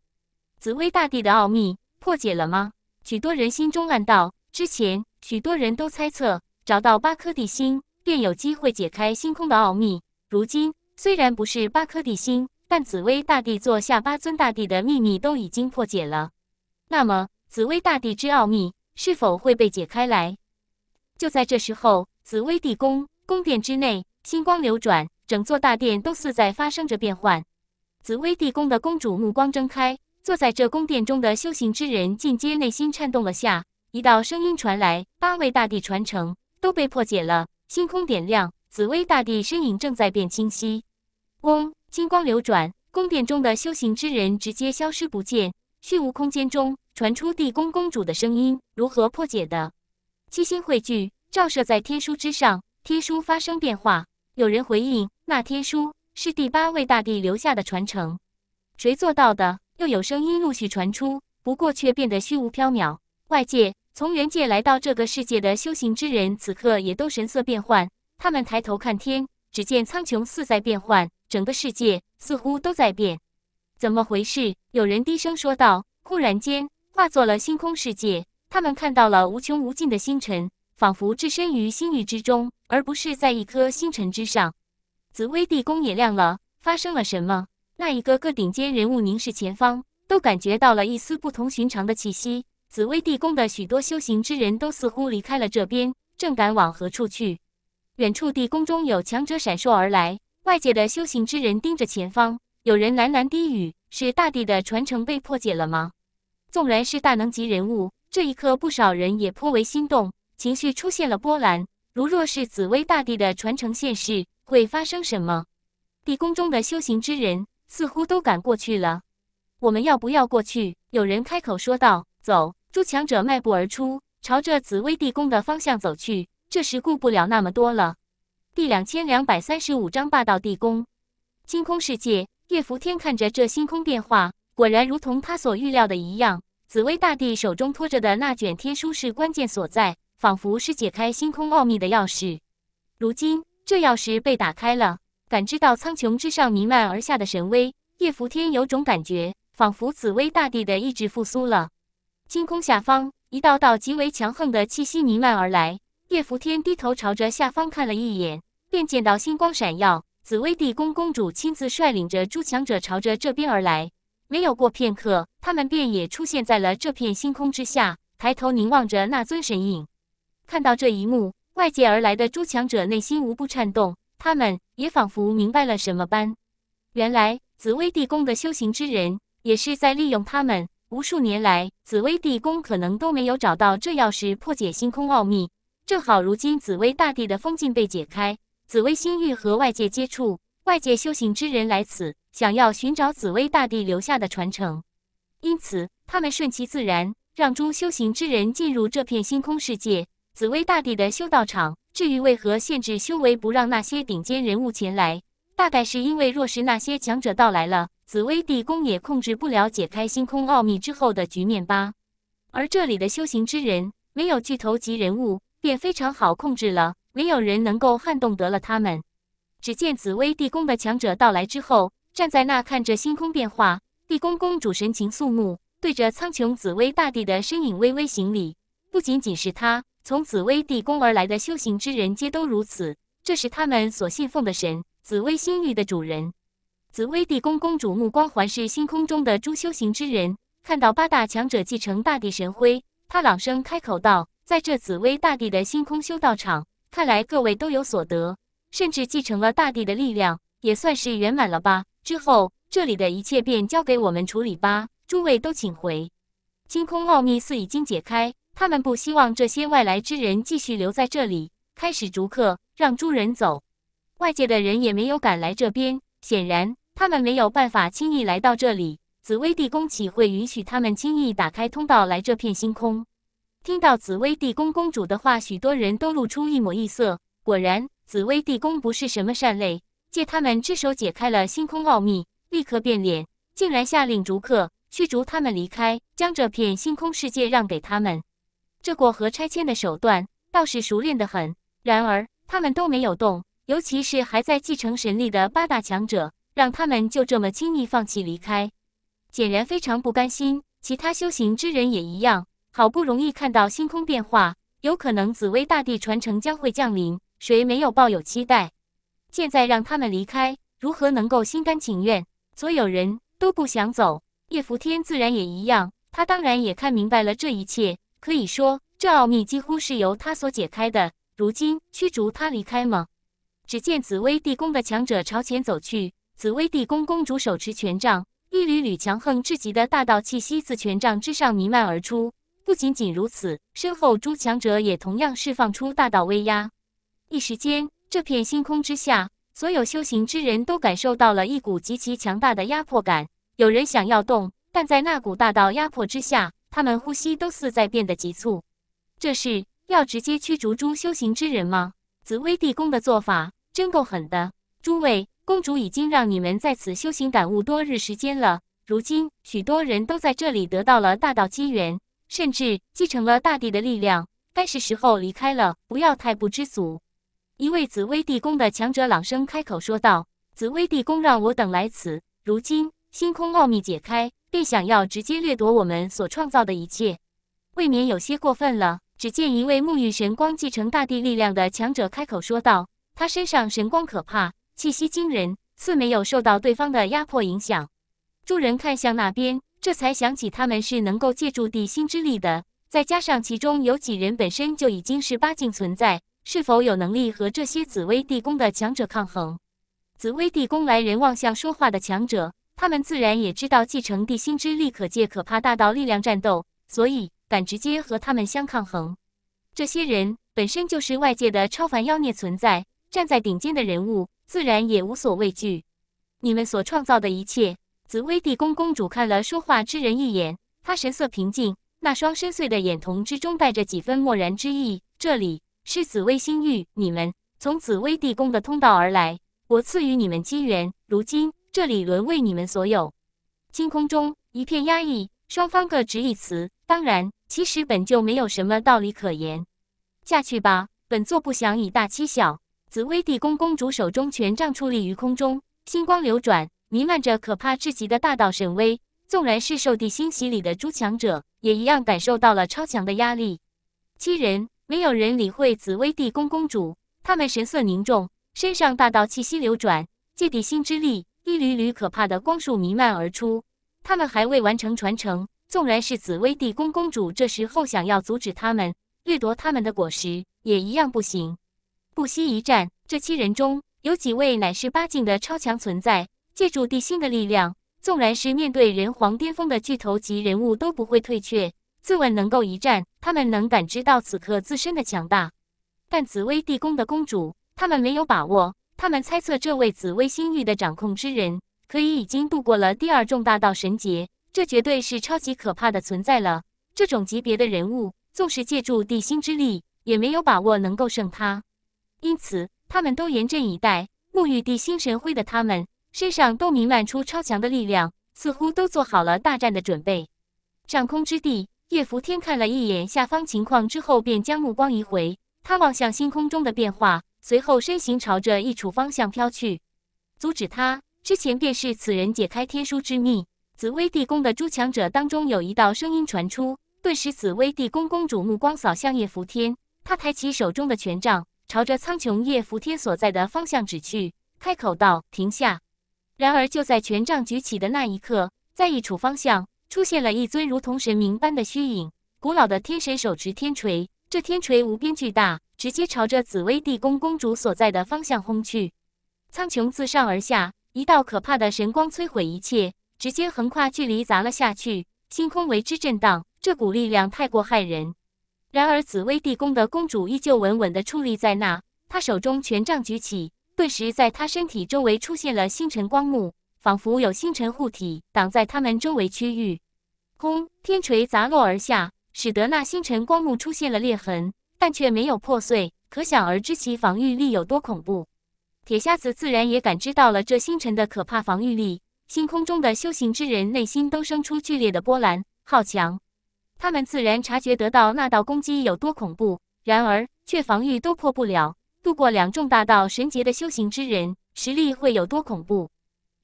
紫薇大帝的奥秘破解了吗？许多人心中暗道。之前许多人都猜测，找到八颗地心，便有机会解开星空的奥秘。如今虽然不是八颗地心，但紫薇大帝座下八尊大帝的秘密都已经破解了。那么，紫薇大帝之奥秘是否会被解开来？就在这时候，紫薇地宫。宫殿之内，星光流转，整座大殿都似在发生着变幻。紫薇帝宫的公主目光睁开，坐在这宫殿中的修行之人，进阶内心颤动了下。一道声音传来：“八位大帝传承都被破解了。”星空点亮，紫薇大帝身影正在变清晰。嗡，金光流转，宫殿中的修行之人直接消失不见。虚无空间中传出地宫公主的声音：“如何破解的？”七星汇聚，照射在天书之上。天书发生变化，有人回应：“那天书是第八位大帝留下的传承，谁做到的？”又有声音陆续传出，不过却变得虚无缥缈。外界从原界来到这个世界的修行之人，此刻也都神色变幻。他们抬头看天，只见苍穹似在变幻，整个世界似乎都在变，怎么回事？有人低声说道。忽然间，化作了星空世界，他们看到了无穷无尽的星辰。仿佛置身于星域之中，而不是在一颗星辰之上。紫薇地宫也亮了，发生了什么？那一个个顶尖人物凝视前方，都感觉到了一丝不同寻常的气息。紫薇地宫的许多修行之人都似乎离开了这边，正赶往何处去？远处地宫中有强者闪烁而来，外界的修行之人盯着前方，有人喃喃低语：“是大地的传承被破解了吗？”纵然是大能级人物，这一刻不少人也颇为心动。情绪出现了波澜，如若是紫薇大帝的传承现世，会发生什么？地宫中的修行之人似乎都赶过去了，我们要不要过去？有人开口说道：“走！”诸强者迈步而出，朝着紫薇地宫的方向走去。这时顾不了那么多了。第两千两百三十五章霸道地宫。星空世界，叶伏天看着这星空变化，果然如同他所预料的一样，紫薇大帝手中托着的那卷天书是关键所在。仿佛是解开星空奥秘的钥匙，如今这钥匙被打开了。感知到苍穹之上弥漫而下的神威，叶伏天有种感觉，仿佛紫薇大帝的意志复苏了。星空下方，一道道极为强横的气息弥漫而来。叶伏天低头朝着下方看了一眼，便见到星光闪耀，紫薇帝宫公主亲自率领着诸强者朝着这边而来。没有过片刻，他们便也出现在了这片星空之下，抬头凝望着那尊神影。看到这一幕，外界而来的诸强者内心无不颤动，他们也仿佛明白了什么般。原来紫薇地宫的修行之人，也是在利用他们。无数年来，紫薇地宫可能都没有找到这钥匙破解星空奥秘。正好如今紫薇大帝的封禁被解开，紫薇星域和外界接触，外界修行之人来此，想要寻找紫薇大帝留下的传承，因此他们顺其自然，让诸修行之人进入这片星空世界。紫薇大帝的修道场，至于为何限制修为不让那些顶尖人物前来，大概是因为若是那些强者到来了，紫薇地宫也控制不了解开星空奥秘之后的局面吧。而这里的修行之人没有巨头级人物，便非常好控制了，没有人能够撼动得了他们。只见紫薇地宫的强者到来之后，站在那看着星空变化，地宫公主神情肃穆，对着苍穹紫薇大帝的身影微微行礼。不仅仅是他。从紫薇地宫而来的修行之人皆都如此，这是他们所信奉的神——紫薇星域的主人。紫薇地宫公主目光环视星空中的诸修行之人，看到八大强者继承大地神辉，她朗声开口道：“在这紫薇大地的星空修道场，看来各位都有所得，甚至继承了大地的力量，也算是圆满了吧？之后这里的一切便交给我们处理吧，诸位都请回。星空奥秘似已经解开。”他们不希望这些外来之人继续留在这里，开始逐客，让诸人走。外界的人也没有敢来这边，显然他们没有办法轻易来到这里。紫薇帝宫岂会允许他们轻易打开通道来这片星空？听到紫薇帝宫公主的话，许多人都露出一抹异色。果然，紫薇帝宫不是什么善类，借他们之手解开了星空奥秘，立刻变脸，竟然下令逐客，驱逐他们离开，将这片星空世界让给他们。这过河拆迁的手段倒是熟练得很，然而他们都没有动，尤其是还在继承神力的八大强者，让他们就这么轻易放弃离开，显然非常不甘心。其他修行之人也一样，好不容易看到星空变化，有可能紫薇大帝传承将会降临，谁没有抱有期待？现在让他们离开，如何能够心甘情愿？所有人都不想走，叶伏天自然也一样。他当然也看明白了这一切。可以说，这奥秘几乎是由他所解开的。如今驱逐他离开吗？只见紫薇地宫的强者朝前走去，紫薇地宫公主手持权杖，一缕缕强横至极的大道气息自权杖之上弥漫而出。不仅仅如此，身后诸强者也同样释放出大道威压。一时间，这片星空之下，所有修行之人都感受到了一股极其强大的压迫感。有人想要动，但在那股大道压迫之下。他们呼吸都似在变得急促，这是要直接驱逐诸修行之人吗？紫薇地宫的做法真够狠的。诸位，公主已经让你们在此修行感悟多日时间了，如今许多人都在这里得到了大道机缘，甚至继承了大地的力量，该是时候离开了。不要太不知足。一位紫薇地宫的强者朗声开口说道：“紫薇地宫让我等来此，如今……”星空奥秘解开，便想要直接掠夺我们所创造的一切，未免有些过分了。只见一位沐浴神光、继承大地力量的强者开口说道，他身上神光可怕，气息惊人，似没有受到对方的压迫影响。众人看向那边，这才想起他们是能够借助地心之力的，再加上其中有几人本身就已经是八境存在，是否有能力和这些紫薇地宫的强者抗衡？紫薇地宫来人望向说话的强者。他们自然也知道继承地心之力可借可怕大道力量战斗，所以敢直接和他们相抗衡。这些人本身就是外界的超凡妖孽存在，站在顶尖的人物，自然也无所畏惧。你们所创造的一切，紫薇地宫公主看了说话之人一眼，她神色平静，那双深邃的眼瞳之中带着几分漠然之意。这里是紫薇星域，你们从紫薇地宫的通道而来，我赐予你们机缘，如今。这里轮为你们所有。清空中一片压抑，双方各执一词。当然，其实本就没有什么道理可言。下去吧，本座不想以大欺小。紫薇帝宫公主手中权杖矗立于空中，星光流转，弥漫着可怕至极的大道神威。纵然是受地心洗礼的诸强者，也一样感受到了超强的压力。七人没有人理会紫薇帝宫公主，他们神色凝重，身上大道气息流转，借地心之力。一缕缕可怕的光束弥漫而出，他们还未完成传承，纵然是紫薇帝宫公主，这时候想要阻止他们掠夺他们的果实，也一样不行。不惜一战，这七人中有几位乃是八境的超强存在，借助帝心的力量，纵然是面对人皇巅峰的巨头级人物都不会退却，自问能够一战。他们能感知到此刻自身的强大，但紫薇帝宫的公主，他们没有把握。他们猜测，这位紫微星域的掌控之人，可以已经度过了第二重大道神劫，这绝对是超级可怕的存在了。这种级别的人物，纵使借助地心之力，也没有把握能够胜他。因此，他们都严阵以待。沐浴地心神辉的他们，身上都弥漫出超强的力量，似乎都做好了大战的准备。上空之地，叶拂天看了一眼下方情况之后，便将目光移回，他望向星空中的变化。随后身形朝着一处方向飘去，阻止他之前便是此人解开天书之秘。紫薇地宫的诸强者当中，有一道声音传出，顿时紫薇地宫公主目光扫向叶福天，她抬起手中的权杖，朝着苍穹叶福天所在的方向指去，开口道：“停下！”然而就在权杖举起的那一刻，在一处方向出现了一尊如同神明般的虚影，古老的天神手持天锤，这天锤无边巨大。直接朝着紫薇地宫公主所在的方向轰去，苍穹自上而下一道可怕的神光摧毁一切，直接横跨距离砸了下去，星空为之震荡。这股力量太过骇人。然而紫薇地宫的公主依旧稳稳地矗立在那，她手中权杖举起，顿时在她身体周围出现了星辰光幕，仿佛有星辰护体挡在他们周围区域。空天锤砸落而下，使得那星辰光幕出现了裂痕。但却没有破碎，可想而知其防御力有多恐怖。铁瞎子自然也感知到了这星辰的可怕防御力。星空中的修行之人内心都生出剧烈的波澜，好强！他们自然察觉得到那道攻击有多恐怖，然而却防御都破不了。度过两重大道神劫的修行之人，实力会有多恐怖？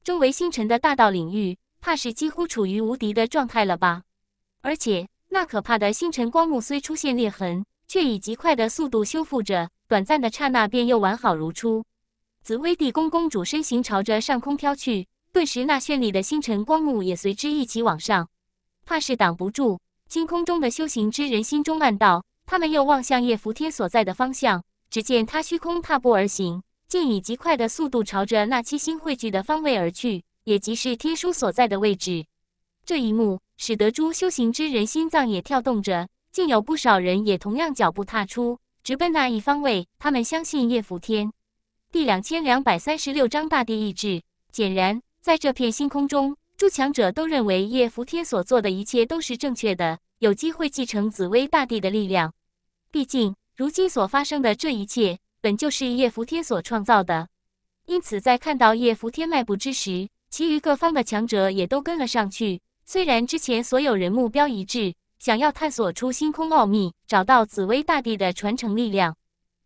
周围星辰的大道领域，怕是几乎处于无敌的状态了吧？而且那可怕的星辰光幕虽出现裂痕。却以极快的速度修复着，短暂的刹那便又完好如初。紫薇帝宫公主身形朝着上空飘去，顿时那绚丽的星辰光幕也随之一起往上，怕是挡不住。星空中的修行之人心中暗道，他们又望向叶扶天所在的方向，只见他虚空踏步而行，竟以极快的速度朝着那七星汇聚的方位而去，也即是天书所在的位置。这一幕使得诸修行之人心脏也跳动着。竟有不少人也同样脚步踏出，直奔那一方位。他们相信叶伏天。第两千两百三十六章大地意志。显然，在这片星空中，诸强者都认为叶伏天所做的一切都是正确的，有机会继承紫薇大帝的力量。毕竟，如今所发生的这一切，本就是叶伏天所创造的。因此，在看到叶伏天迈步之时，其余各方的强者也都跟了上去。虽然之前所有人目标一致。想要探索出星空奥秘，找到紫薇大帝的传承力量，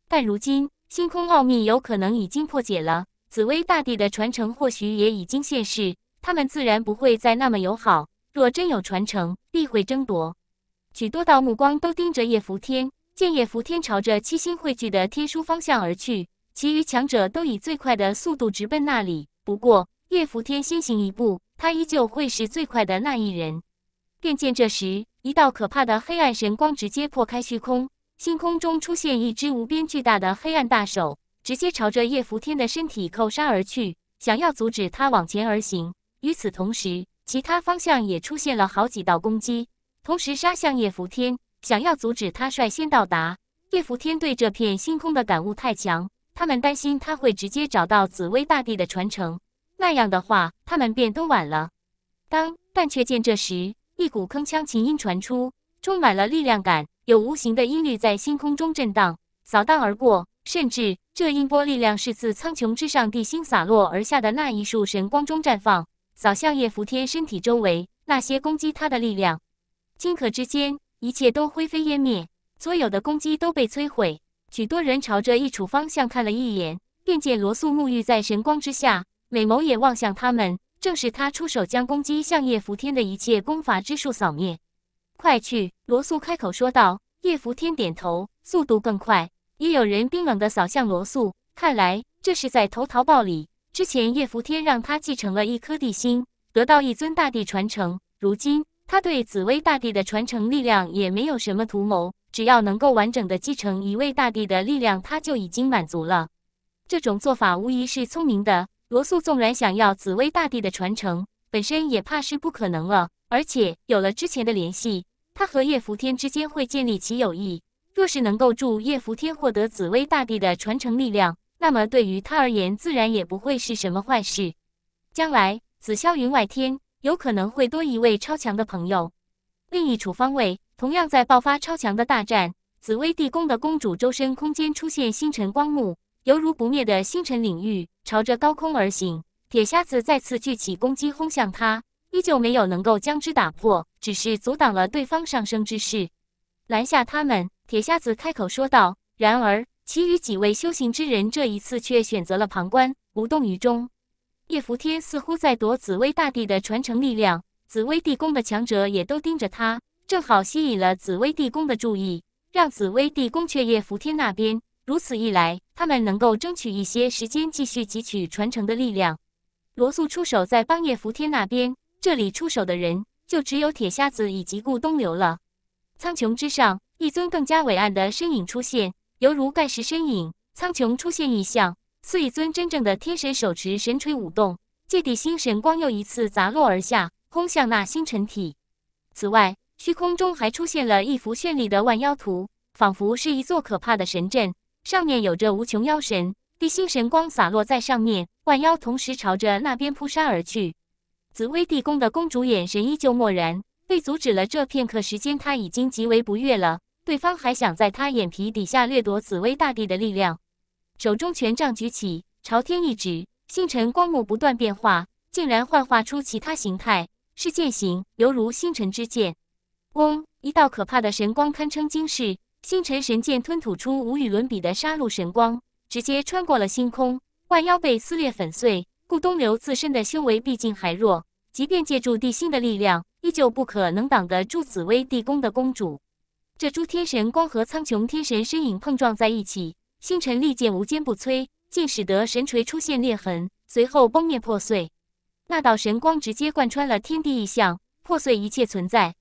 但如今星空奥秘有可能已经破解了，紫薇大帝的传承或许也已经现世，他们自然不会再那么友好。若真有传承，必会争夺。许多道目光都盯着叶伏天，见叶伏天朝着七星汇聚的天书方向而去，其余强者都以最快的速度直奔那里。不过，叶伏天先行一步，他依旧会是最快的那一人。便见这时，一道可怕的黑暗神光直接破开虚空，星空中出现一只无边巨大的黑暗大手，直接朝着叶拂天的身体扣杀而去，想要阻止他往前而行。与此同时，其他方向也出现了好几道攻击，同时杀向叶拂天，想要阻止他率先到达。叶拂天对这片星空的感悟太强，他们担心他会直接找到紫薇大帝的传承，那样的话，他们便都晚了。当，但却见这时。一股铿锵琴音传出，充满了力量感，有无形的音律在星空中震荡、扫荡而过。甚至这音波力量是自苍穹之上地心洒落而下的那一束神光中绽放，扫向叶拂天身体周围那些攻击他的力量。顷刻之间，一切都灰飞烟灭，所有的攻击都被摧毁。许多人朝着一处方向看了一眼，便见罗素沐浴在神光之下，美眸也望向他们。正是他出手，将攻击向叶福天的一切功法之术扫灭。快去！罗素开口说道。叶福天点头，速度更快。也有人冰冷的扫向罗素，看来这是在投桃报李。之前叶福天让他继承了一颗地心，得到一尊大帝传承。如今他对紫薇大帝的传承力量也没有什么图谋，只要能够完整的继承一位大帝的力量，他就已经满足了。这种做法无疑是聪明的。罗素纵然想要紫薇大帝的传承，本身也怕是不可能了。而且有了之前的联系，他和叶福天之间会建立起友谊。若是能够助叶福天获得紫薇大帝的传承力量，那么对于他而言，自然也不会是什么坏事。将来紫霄云外天有可能会多一位超强的朋友。另一处方位同样在爆发超强的大战，紫薇地宫的公主周身空间出现星辰光幕。犹如不灭的星辰领域，朝着高空而行。铁瞎子再次聚起攻击，轰向他，依旧没有能够将之打破，只是阻挡了对方上升之势，拦下他们。铁瞎子开口说道。然而，其余几位修行之人这一次却选择了旁观，无动于衷。叶伏天似乎在夺紫薇大帝的传承力量，紫薇地宫的强者也都盯着他，正好吸引了紫薇地宫的注意，让紫薇地宫却叶伏天那边。如此一来，他们能够争取一些时间，继续汲取传承的力量。罗素出手，在邦叶福天那边，这里出手的人就只有铁瞎子以及顾东流了。苍穹之上，一尊更加伟岸的身影出现，犹如盖世身影。苍穹出现异象，似一尊真正的天神，手持神锤舞动，界地星神光又一次砸落而下，轰向那星辰体。此外，虚空中还出现了一幅绚丽的万妖图，仿佛是一座可怕的神阵。上面有着无穷妖神，地心神光洒落在上面，万妖同时朝着那边扑杀而去。紫薇地宫的公主眼神依旧漠然，被阻止了这片刻时间，她已经极为不悦了。对方还想在她眼皮底下掠夺紫薇大帝的力量，手中权杖举起，朝天一指，星辰光幕不断变化，竟然幻化出其他形态，是剑形，犹如星辰之剑。嗡，一道可怕的神光，堪称惊世。星辰神剑吞吐出无与伦比的杀戮神光，直接穿过了星空，万妖被撕裂粉碎。顾东流自身的修为毕竟还弱，即便借助地心的力量，依旧不可能挡得住紫薇帝宫的公主。这诸天神光和苍穹天神身影碰撞在一起，星辰利剑无坚不摧，竟使得神锤出现裂痕，随后崩灭破碎。那道神光直接贯穿了天地异象，破碎一切存在。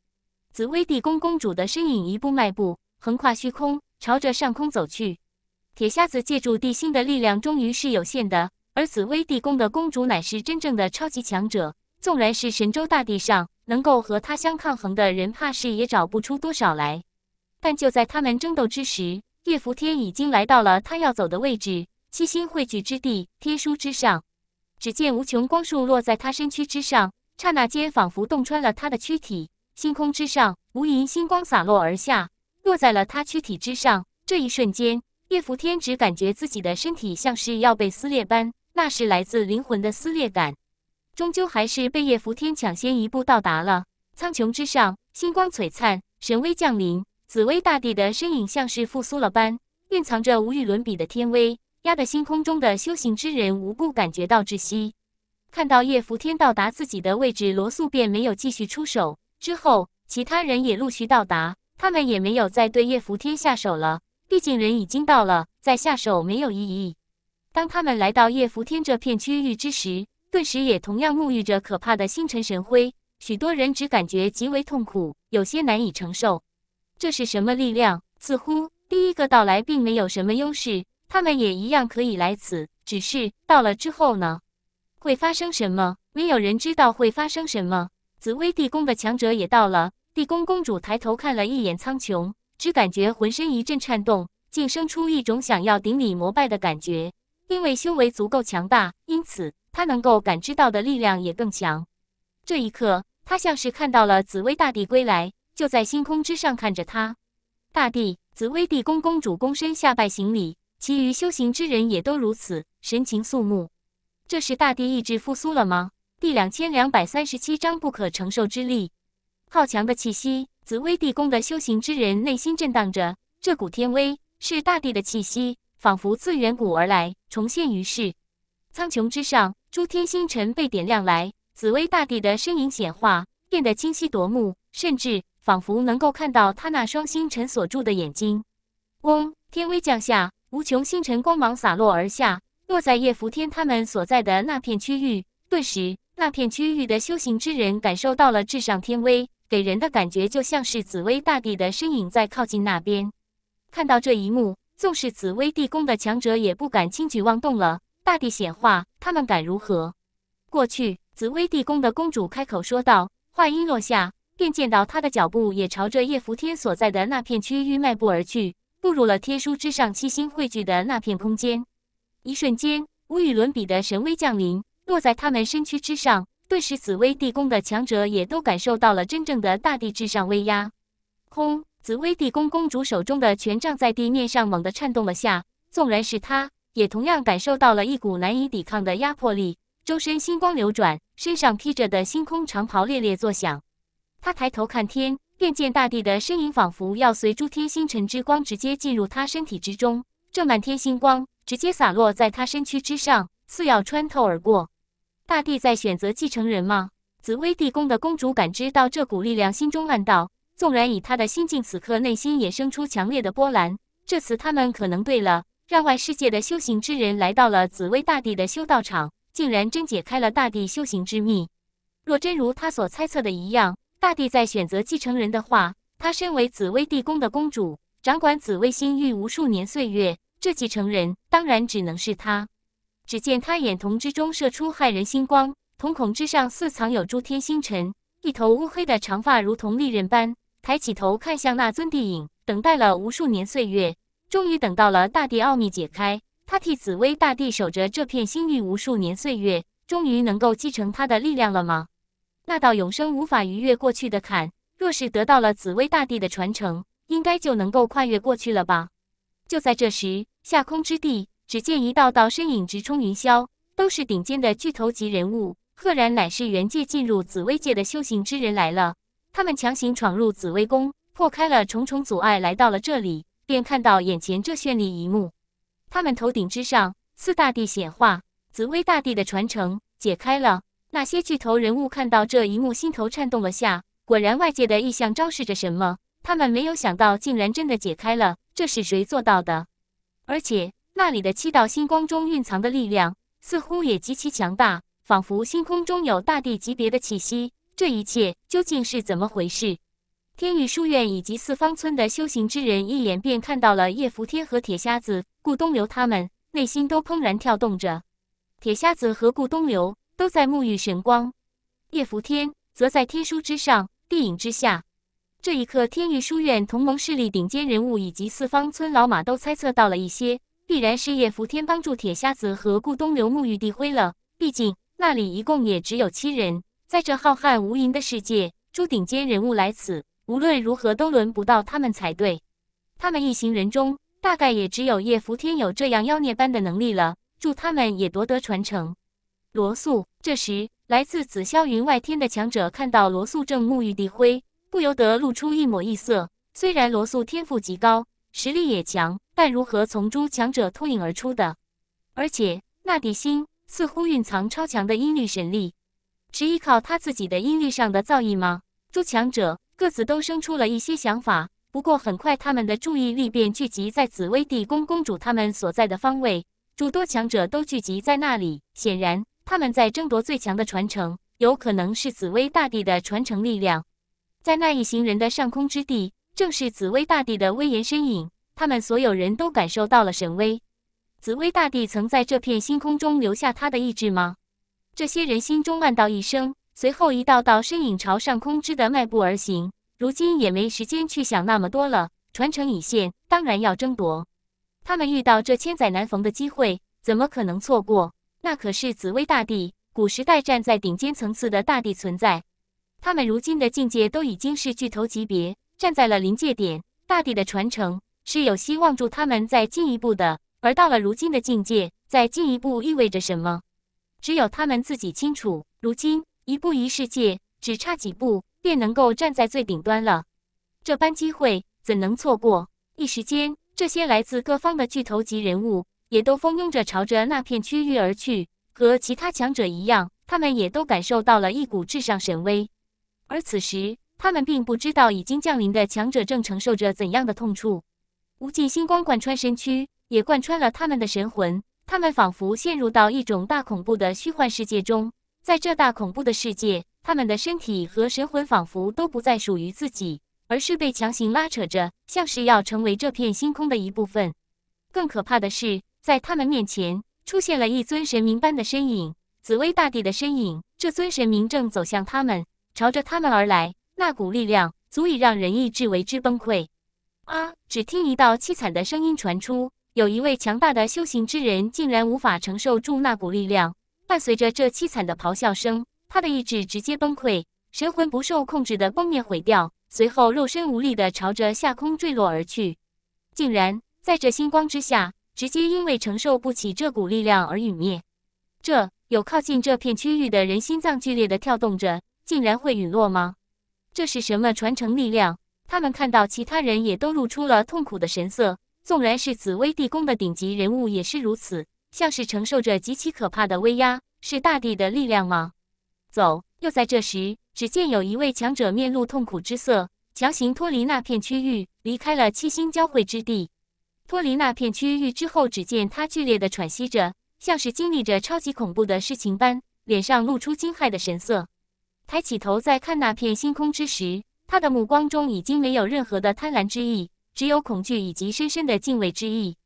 紫薇帝宫公主的身影一步迈步。横跨虚空，朝着上空走去。铁瞎子借助地心的力量，终于是有限的。而紫薇帝宫的公主乃是真正的超级强者，纵然是神州大地上能够和他相抗衡的人，怕是也找不出多少来。但就在他们争斗之时，叶拂天已经来到了他要走的位置——七星汇聚之地，天书之上。只见无穷光束落在他身躯之上，刹那间仿佛洞穿了他的躯体。星空之上，无垠星光洒落而下。落在了他躯体之上，这一瞬间，叶伏天只感觉自己的身体像是要被撕裂般，那是来自灵魂的撕裂感。终究还是被叶伏天抢先一步到达了苍穹之上，星光璀璨，神威降临。紫薇大帝的身影像是复苏了般，蕴藏着无与伦比的天威，压得星空中的修行之人无不感觉到窒息。看到叶伏天到达自己的位置，罗素便没有继续出手。之后，其他人也陆续到达。他们也没有再对叶福天下手了，毕竟人已经到了，再下手没有意义。当他们来到叶福天这片区域之时，顿时也同样沐浴着可怕的星辰神辉，许多人只感觉极为痛苦，有些难以承受。这是什么力量？似乎第一个到来并没有什么优势，他们也一样可以来此，只是到了之后呢？会发生什么？没有人知道会发生什么。紫薇地宫的强者也到了。地宫公主抬头看了一眼苍穹，只感觉浑身一阵颤动，竟生出一种想要顶礼膜拜的感觉。因为修为足够强大，因此她能够感知到的力量也更强。这一刻，她像是看到了紫薇大帝归来，就在星空之上看着她。大帝，紫薇地宫公主躬身下拜行礼，其余修行之人也都如此，神情肃穆。这是大帝意志复苏了吗？第两千两百三十七章不可承受之力。浩强的气息，紫薇地宫的修行之人内心震荡着。这股天威是大地的气息，仿佛自远古而来，重现于世。苍穹之上，诸天星辰被点亮来，紫薇大帝的身影显化，变得清晰夺目，甚至仿佛能够看到他那双星辰所住的眼睛。嗡，天威降下，无穷星辰光芒洒落而下，落在叶拂天他们所在的那片区域，顿时。那片区域的修行之人感受到了至上天威，给人的感觉就像是紫薇大帝的身影在靠近那边。看到这一幕，纵使紫薇地宫的强者也不敢轻举妄动了。大帝显化，他们敢如何？过去，紫薇地宫的公主开口说道，话音落下，便见到她的脚步也朝着叶扶天所在的那片区域迈步而去，步入了天书之上七星汇聚的那片空间。一瞬间，无与伦比的神威降临。落在他们身躯之上，顿时紫薇地宫的强者也都感受到了真正的大地之上威压。空紫薇地宫公主手中的权杖在地面上猛地颤动了下，纵然是她，也同样感受到了一股难以抵抗的压迫力。周身星光流转，身上披着的星空长袍猎猎作响。她抬头看天，便见大地的身影仿佛要随诸天星辰之光直接进入她身体之中。这满天星光直接洒落在她身躯之上，似要穿透而过。大帝在选择继承人吗？紫薇帝宫的公主感知到这股力量，心中暗道：纵然以她的心境，此刻内心也生出强烈的波澜。这次他们可能对了，让外世界的修行之人来到了紫薇大帝的修道场，竟然真解开了大帝修行之秘。若真如她所猜测的一样，大帝在选择继承人的话，她身为紫薇帝宫的公主，掌管紫薇星域无数年岁月，这继承人当然只能是她。只见他眼瞳之中射出骇人星光，瞳孔之上似藏有诸天星辰，一头乌黑的长发如同利刃般抬起头看向那尊帝影，等待了无数年岁月，终于等到了大地奥秘解开。他替紫薇大帝守着这片星域无数年岁月，终于能够继承他的力量了吗？那道永生无法逾越过去的坎，若是得到了紫薇大帝的传承，应该就能够跨越过去了吧？就在这时，下空之地。只见一道道身影直冲云霄，都是顶尖的巨头级人物，赫然乃是元界进入紫薇界的修行之人来了。他们强行闯入紫薇宫，破开了重重阻碍，来到了这里，便看到眼前这绚丽一幕。他们头顶之上，四大帝显化，紫薇大帝的传承解开了。那些巨头人物看到这一幕，心头颤动了下。果然，外界的异象昭示着什么？他们没有想到，竟然真的解开了。这是谁做到的？而且。那里的七道星光中蕴藏的力量，似乎也极其强大，仿佛星空中有大地级别的气息。这一切究竟是怎么回事？天域书院以及四方村的修行之人一眼便看到了叶伏天和铁瞎子、顾东流，他们内心都怦然跳动着。铁瞎子和顾东流都在沐浴神光，叶伏天则在天书之上，地影之下。这一刻，天域书院同盟势力顶尖人物以及四方村老马都猜测到了一些。必然是叶福天帮助铁瞎子和顾东流沐浴帝辉了。毕竟那里一共也只有七人，在这浩瀚无垠的世界，诸顶尖人物来此，无论如何都轮不到他们才对。他们一行人中，大概也只有叶福天有这样妖孽般的能力了。祝他们也夺得传承。罗素这时，来自紫霄云外天的强者看到罗素正沐浴帝辉，不由得露出一抹异色。虽然罗素天赋极高，实力也强。但如何从诸强者脱颖而出的？而且那地心似乎蕴藏超强的音律神力，是依靠他自己的音律上的造诣吗？诸强者各自都生出了一些想法，不过很快他们的注意力便聚集在紫薇帝宫公主他们所在的方位，诸多强者都聚集在那里。显然他们在争夺最强的传承，有可能是紫薇大帝的传承力量。在那一行人的上空之地，正是紫薇大帝的威严身影。他们所有人都感受到了神威，紫薇大帝曾在这片星空中留下他的意志吗？这些人心中暗道一声，随后一道道身影朝上空之的迈步而行。如今也没时间去想那么多了，传承已现，当然要争夺。他们遇到这千载难逢的机会，怎么可能错过？那可是紫薇大帝古时代站在顶尖层次的大帝存在。他们如今的境界都已经是巨头级别，站在了临界点，大地的传承。是有希望助他们再进一步的，而到了如今的境界，再进一步意味着什么，只有他们自己清楚。如今一步一世界，只差几步便能够站在最顶端了，这般机会怎能错过？一时间，这些来自各方的巨头级人物也都蜂拥着朝着那片区域而去。和其他强者一样，他们也都感受到了一股至上神威。而此时，他们并不知道已经降临的强者正承受着怎样的痛楚。无尽星光贯穿身躯，也贯穿了他们的神魂。他们仿佛陷入到一种大恐怖的虚幻世界中。在这大恐怖的世界，他们的身体和神魂仿佛都不再属于自己，而是被强行拉扯着，像是要成为这片星空的一部分。更可怕的是，在他们面前出现了一尊神明般的身影——紫薇大帝的身影。这尊神明正走向他们，朝着他们而来。那股力量足以让人意志为之崩溃。啊！只听一道凄惨的声音传出，有一位强大的修行之人，竟然无法承受住那股力量。伴随着这凄惨的咆哮声，他的意志直接崩溃，神魂不受控制的崩灭毁掉，随后肉身无力的朝着下空坠落而去。竟然在这星光之下，直接因为承受不起这股力量而陨灭。这有靠近这片区域的人，心脏剧烈的跳动着，竟然会陨落吗？这是什么传承力量？他们看到其他人也都露出了痛苦的神色，纵然是紫薇帝宫的顶级人物也是如此，像是承受着极其可怕的威压，是大地的力量吗？走！又在这时，只见有一位强者面露痛苦之色，强行脱离那片区域，离开了七星交汇之地。脱离那片区域之后，只见他剧烈的喘息着，像是经历着超级恐怖的事情般，脸上露出惊骇的神色，抬起头在看那片星空之时。他的目光中已经没有任何的贪婪之意，只有恐惧以及深深的敬畏之意。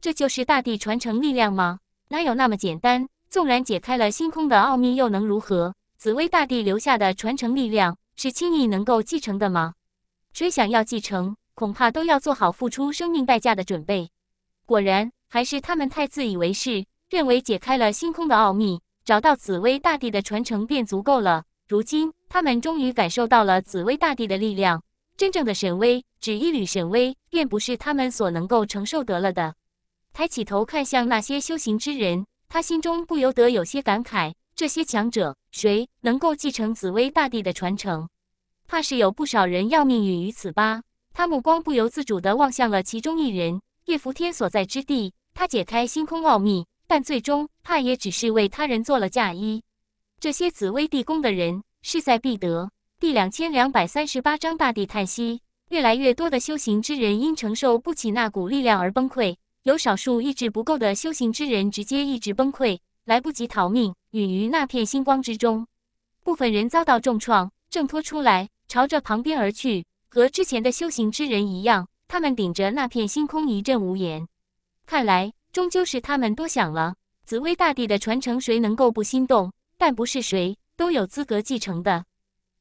这就是大地传承力量吗？哪有那么简单？纵然解开了星空的奥秘，又能如何？紫薇大帝留下的传承力量是轻易能够继承的吗？谁想要继承，恐怕都要做好付出生命代价的准备。果然，还是他们太自以为是，认为解开了星空的奥秘，找到紫薇大帝的传承便足够了。如今。他们终于感受到了紫薇大帝的力量，真正的神威，只一缕神威便不是他们所能够承受得了的。抬起头看向那些修行之人，他心中不由得有些感慨：这些强者，谁能够继承紫薇大帝的传承？怕是有不少人要命陨于此吧。他目光不由自主地望向了其中一人——叶拂天所在之地。他解开星空奥秘，但最终怕也只是为他人做了嫁衣。这些紫薇帝宫的人。势在必得。第两千两百三十八章，大地叹息。越来越多的修行之人因承受不起那股力量而崩溃，有少数意志不够的修行之人直接意志崩溃，来不及逃命，陨于那片星光之中。部分人遭到重创，挣脱出来，朝着旁边而去，和之前的修行之人一样，他们顶着那片星空一阵无言。看来，终究是他们多想了。紫薇大帝的传承，谁能够不心动？但不是谁。都有资格继承的，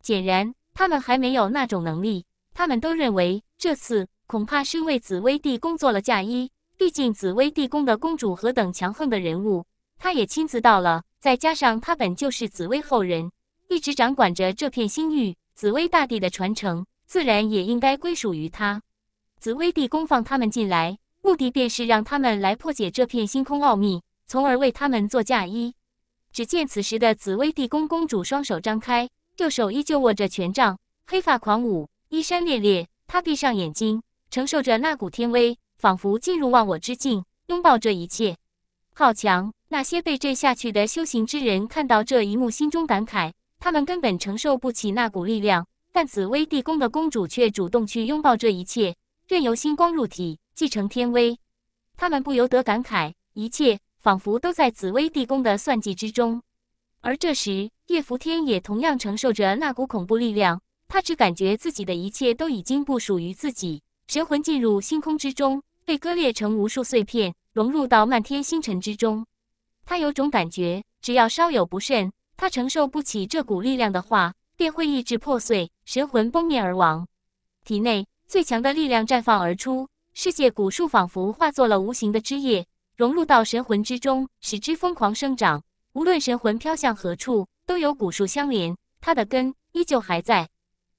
显然他们还没有那种能力。他们都认为这次恐怕是为紫薇帝宫做了嫁衣。毕竟紫薇帝宫的公主何等强横的人物，她也亲自到了。再加上她本就是紫薇后人，一直掌管着这片星域，紫薇大帝的传承自然也应该归属于她。紫薇帝宫放他们进来，目的便是让他们来破解这片星空奥秘，从而为他们做嫁衣。只见此时的紫薇地宫公主双手张开，右手依旧握着权杖，黑发狂舞，衣衫猎猎。她闭上眼睛，承受着那股天威，仿佛进入忘我之境，拥抱这一切。好强！那些被震下去的修行之人看到这一幕，心中感慨：他们根本承受不起那股力量，但紫薇地宫的公主却主动去拥抱这一切，任由星光入体，继承天威。他们不由得感慨：一切。仿佛都在紫薇地宫的算计之中，而这时，叶拂天也同样承受着那股恐怖力量。他只感觉自己的一切都已经不属于自己，神魂进入星空之中，被割裂成无数碎片，融入到漫天星辰之中。他有种感觉，只要稍有不慎，他承受不起这股力量的话，便会意志破碎，神魂崩灭而亡。体内最强的力量绽放而出，世界古树仿佛化作了无形的枝叶。融入到神魂之中，使之疯狂生长。无论神魂飘向何处，都有古树相连，它的根依旧还在。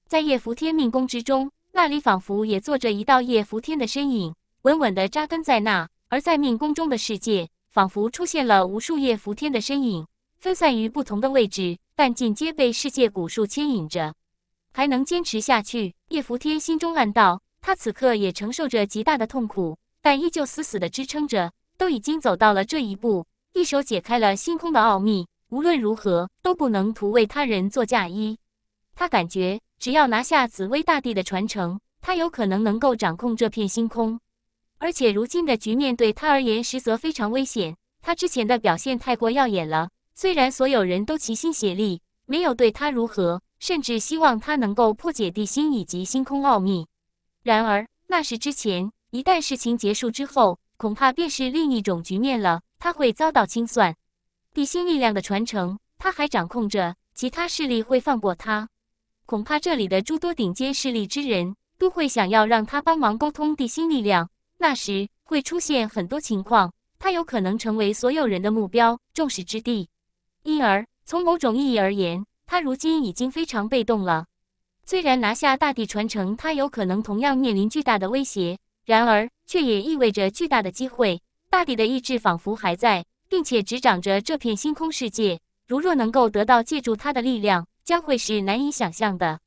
在叶拂天命宫之中，那里仿佛也坐着一道叶拂天的身影，稳稳的扎根在那。而在命宫中的世界，仿佛出现了无数叶拂天的身影，分散于不同的位置，但尽皆被世界古树牵引着，还能坚持下去。叶拂天心中暗道，他此刻也承受着极大的痛苦，但依旧死死的支撑着。都已经走到了这一步，一手解开了星空的奥秘，无论如何都不能图为他人做嫁衣。他感觉，只要拿下紫薇大帝的传承，他有可能能够掌控这片星空。而且，如今的局面对他而言实则非常危险。他之前的表现太过耀眼了，虽然所有人都齐心协力，没有对他如何，甚至希望他能够破解地心以及星空奥秘。然而，那是之前，一旦事情结束之后。恐怕便是另一种局面了。他会遭到清算，地心力量的传承，他还掌控着，其他势力会放过他？恐怕这里的诸多顶尖势力之人，都会想要让他帮忙沟通地心力量。那时会出现很多情况，他有可能成为所有人的目标，众矢之的。因而，从某种意义而言，他如今已经非常被动了。虽然拿下大地传承，他有可能同样面临巨大的威胁。然而，却也意味着巨大的机会。大地的意志仿佛还在，并且执掌着这片星空世界。如若能够得到借助它的力量，将会是难以想象的。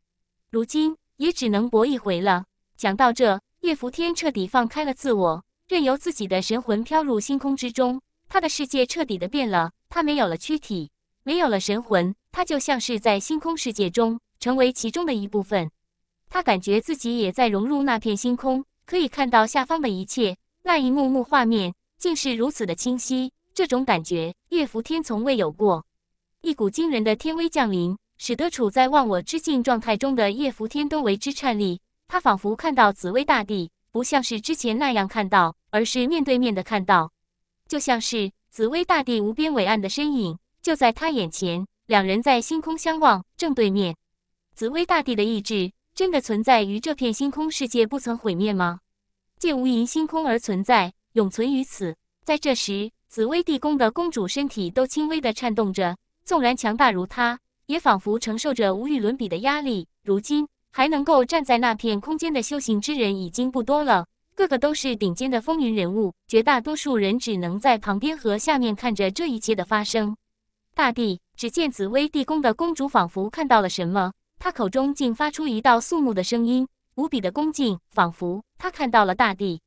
如今也只能搏一回了。讲到这，叶伏天彻底放开了自我，任由自己的神魂飘入星空之中。他的世界彻底的变了。他没有了躯体，没有了神魂，他就像是在星空世界中，成为其中的一部分。他感觉自己也在融入那片星空。可以看到下方的一切，那一幕幕画面竟是如此的清晰，这种感觉叶拂天从未有过。一股惊人的天威降临，使得处在忘我之境状态中的叶拂天都为之颤栗。他仿佛看到紫薇大帝，不像是之前那样看到，而是面对面的看到，就像是紫薇大帝无边伟岸的身影就在他眼前。两人在星空相望，正对面，紫薇大帝的意志。真的存在于这片星空世界不曾毁灭吗？借无垠星空而存在，永存于此。在这时，紫薇地宫的公主身体都轻微的颤动着，纵然强大如她，也仿佛承受着无与伦比的压力。如今还能够站在那片空间的修行之人已经不多了，个个都是顶尖的风云人物，绝大多数人只能在旁边和下面看着这一切的发生。大地只见紫薇地宫的公主仿佛看到了什么。他口中竟发出一道肃穆的声音，无比的恭敬，仿佛他看到了大地，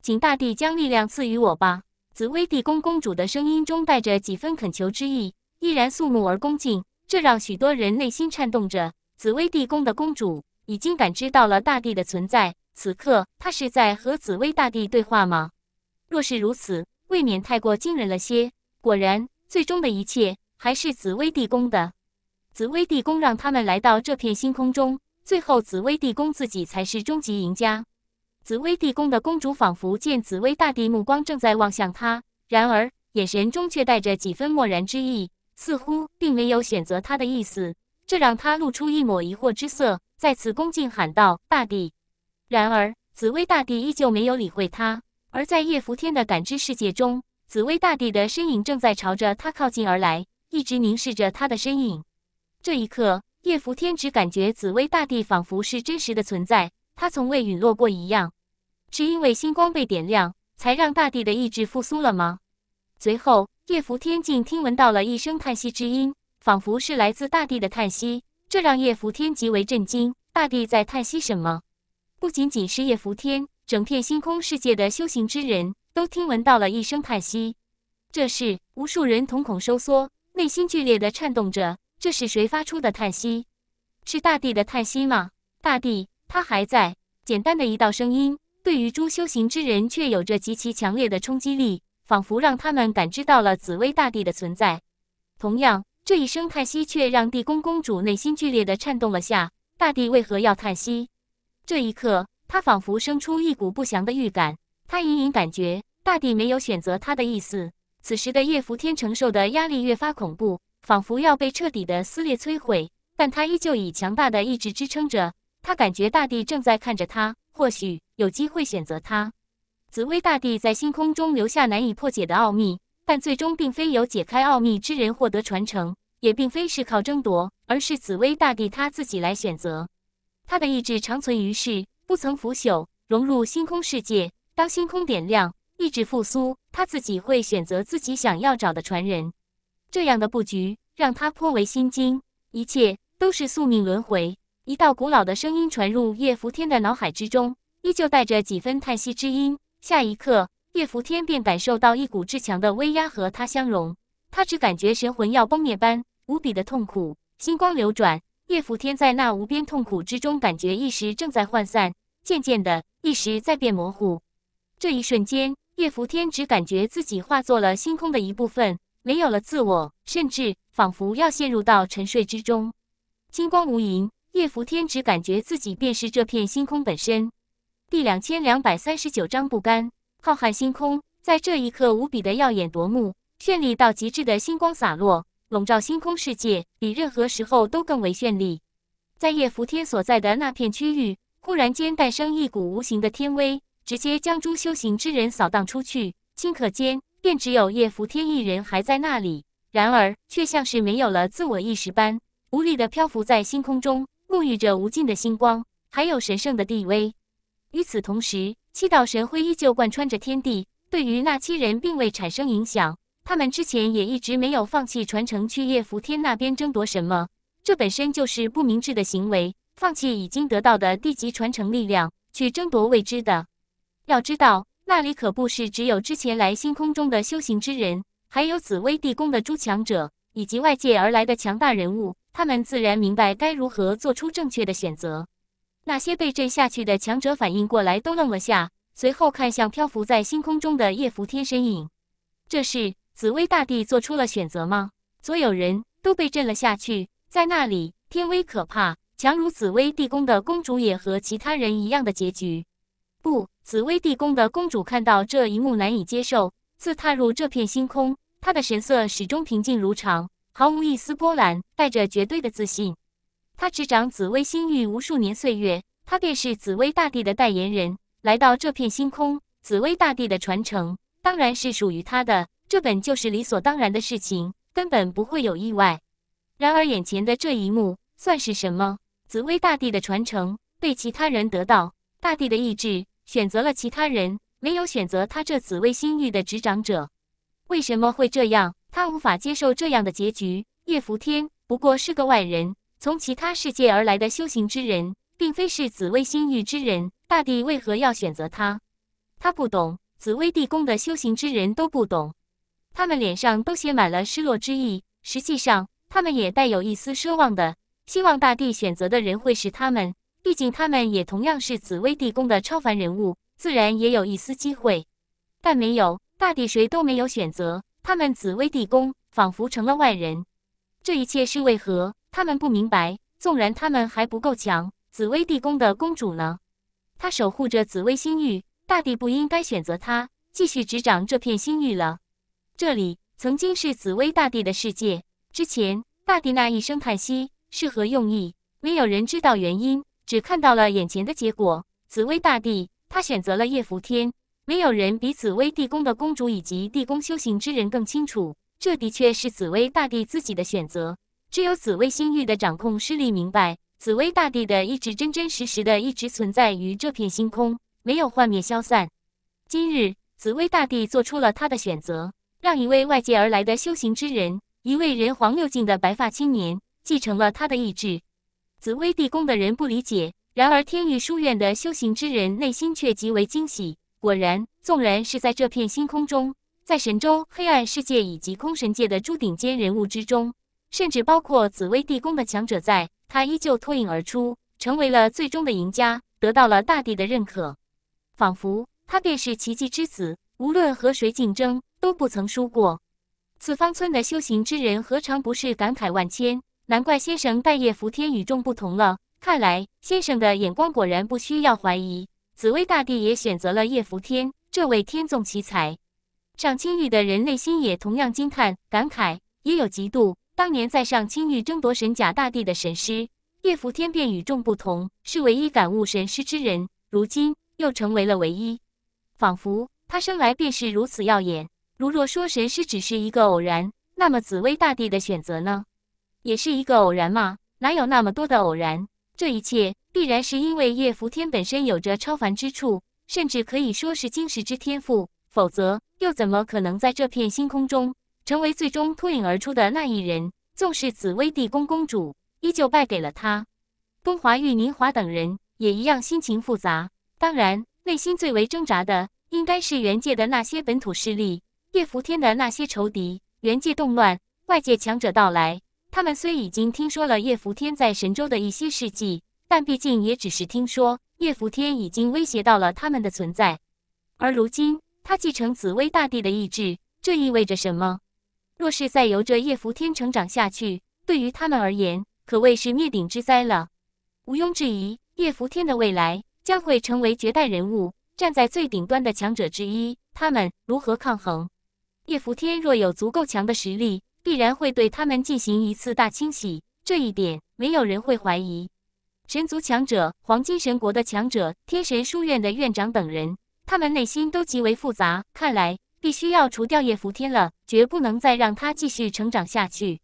请大地将力量赐予我吧。紫薇帝宫公主的声音中带着几分恳求之意，依然肃穆而恭敬，这让许多人内心颤动着。紫薇帝宫的公主已经感知到了大地的存在，此刻她是在和紫薇大帝对话吗？若是如此，未免太过惊人了些。果然，最终的一切还是紫薇帝宫的。紫薇帝宫让他们来到这片星空中，最后紫薇帝宫自己才是终极赢家。紫薇帝宫的公主仿佛见紫薇大帝目光正在望向她，然而眼神中却带着几分漠然之意，似乎并没有选择她的意思，这让她露出一抹疑惑之色，再次恭敬喊道：“大帝！”然而紫薇大帝依旧没有理会她。而在叶拂天的感知世界中，紫薇大帝的身影正在朝着他靠近而来，一直凝视着他的身影。这一刻，叶伏天只感觉紫薇大帝仿佛是真实的存在，他从未陨落过一样。是因为星光被点亮，才让大地的意志复苏了吗？随后，叶伏天竟听闻到了一声叹息之音，仿佛是来自大地的叹息。这让叶伏天极为震惊：大地在叹息什么？不仅仅是叶伏天，整片星空世界的修行之人都听闻到了一声叹息。这是无数人瞳孔收缩，内心剧烈的颤动着。这是谁发出的叹息？是大地的叹息吗？大地，它还在。简单的一道声音，对于诸修行之人却有着极其强烈的冲击力，仿佛让他们感知到了紫薇大帝的存在。同样，这一声叹息却让地宫公主内心剧烈的颤动了下。大地为何要叹息？这一刻，她仿佛生出一股不祥的预感。她隐隐感觉，大地没有选择她的意思。此时的叶拂天承受的压力越发恐怖。仿佛要被彻底的撕裂摧毁，但他依旧以强大的意志支撑着。他感觉大地正在看着他，或许有机会选择他。紫薇大帝在星空中留下难以破解的奥秘，但最终并非由解开奥秘之人获得传承，也并非是靠争夺，而是紫薇大帝他自己来选择。他的意志长存于世，不曾腐朽，融入星空世界。当星空点亮，意志复苏，他自己会选择自己想要找的传人。这样的布局让他颇为心惊，一切都是宿命轮回。一道古老的声音传入叶拂天的脑海之中，依旧带着几分叹息之音。下一刻，叶拂天便感受到一股至强的威压和他相融，他只感觉神魂要崩灭般，无比的痛苦。星光流转，叶拂天在那无边痛苦之中，感觉意识正在涣散，渐渐的意识在变模糊。这一瞬间，叶拂天只感觉自己化作了星空的一部分。没有了自我，甚至仿佛要陷入到沉睡之中。金光无垠，叶伏天只感觉自己便是这片星空本身。第两千两百三十九章不甘。浩瀚星空在这一刻无比的耀眼夺目，绚丽到极致的星光洒落，笼罩星空世界，比任何时候都更为绚丽。在叶伏天所在的那片区域，忽然间诞生一股无形的天威，直接将诸修行之人扫荡出去。顷刻间。便只有叶扶天一人还在那里，然而却像是没有了自我意识般，无力地漂浮在星空中，沐浴着无尽的星光，还有神圣的地位。与此同时，七道神辉依旧贯穿着天地，对于那七人并未产生影响。他们之前也一直没有放弃传承，去叶扶天那边争夺什么，这本身就是不明智的行为。放弃已经得到的地级传承力量，去争夺未知的，要知道。那里可不是只有之前来星空中的修行之人，还有紫薇地宫的诸强者，以及外界而来的强大人物。他们自然明白该如何做出正确的选择。那些被震下去的强者反应过来，都愣了下，随后看向漂浮在星空中的叶伏天身影。这是紫薇大帝做出了选择吗？所有人都被震了下去，在那里，天威可怕，强如紫薇地宫的公主也和其他人一样的结局。不。紫薇地宫的公主看到这一幕，难以接受。自踏入这片星空，她的神色始终平静如常，毫无一丝波澜，带着绝对的自信。她执掌紫薇星域无数年岁月，她便是紫薇大帝的代言人。来到这片星空，紫薇大帝的传承当然是属于她的，这本就是理所当然的事情，根本不会有意外。然而，眼前的这一幕算是什么？紫薇大帝的传承被其他人得到，大帝的意志。选择了其他人，没有选择他这紫薇星域的执掌者。为什么会这样？他无法接受这样的结局。叶扶天不过是个外人，从其他世界而来的修行之人，并非是紫薇星域之人。大帝为何要选择他？他不懂。紫薇地宫的修行之人都不懂。他们脸上都写满了失落之意，实际上他们也带有一丝奢望的希望，大帝选择的人会是他们。毕竟他们也同样是紫薇地宫的超凡人物，自然也有一丝机会，但没有大帝谁都没有选择，他们紫薇地宫仿佛成了外人。这一切是为何？他们不明白。纵然他们还不够强，紫薇地宫的公主呢？她守护着紫薇星域，大帝不应该选择她继续执掌这片星域了。这里曾经是紫薇大帝的世界。之前大帝那一声叹息是何用意？没有人知道原因。只看到了眼前的结果。紫薇大帝，他选择了叶拂天。没有人比紫薇地宫的公主以及地宫修行之人更清楚，这的确是紫薇大帝自己的选择。只有紫薇星域的掌控势力明白，紫薇大帝的意志真真实实的一直存在于这片星空，没有幻灭消散。今日，紫薇大帝做出了他的选择，让一位外界而来的修行之人，一位人皇六境的白发青年，继承了他的意志。紫薇地宫的人不理解，然而天域书院的修行之人内心却极为惊喜。果然，纵然是在这片星空中，在神州黑暗世界以及空神界的诸顶尖人物之中，甚至包括紫薇地宫的强者在，他依旧脱颖而出，成为了最终的赢家，得到了大帝的认可。仿佛他便是奇迹之子，无论和谁竞争，都不曾输过。此方村的修行之人何尝不是感慨万千？难怪先生待叶福天与众不同了。看来先生的眼光果然不需要怀疑。紫薇大帝也选择了叶福天这位天纵奇才。上清域的人内心也同样惊叹、感慨，也有嫉妒。当年在上清域争夺神甲大帝的神师叶福天便与众不同，是唯一感悟神师之人。如今又成为了唯一，仿佛他生来便是如此耀眼。如若说神师只是一个偶然，那么紫薇大帝的选择呢？也是一个偶然吗？哪有那么多的偶然？这一切必然是因为叶拂天本身有着超凡之处，甚至可以说是惊世之天赋，否则又怎么可能在这片星空中成为最终脱颖而出的那一人？纵使紫薇帝宫公主依旧败给了他，东华玉宁华等人也一样心情复杂。当然，内心最为挣扎的应该是元界的那些本土势力，叶拂天的那些仇敌，元界动乱，外界强者到来。他们虽已经听说了叶伏天在神州的一些事迹，但毕竟也只是听说。叶伏天已经威胁到了他们的存在，而如今他继承紫薇大帝的意志，这意味着什么？若是再由着叶伏天成长下去，对于他们而言可谓是灭顶之灾了。毋庸置疑，叶伏天的未来将会成为绝代人物，站在最顶端的强者之一。他们如何抗衡？叶伏天若有足够强的实力。必然会对他们进行一次大清洗，这一点没有人会怀疑。神族强者、黄金神国的强者、天神书院的院长等人，他们内心都极为复杂。看来必须要除掉叶伏天了，绝不能再让他继续成长下去。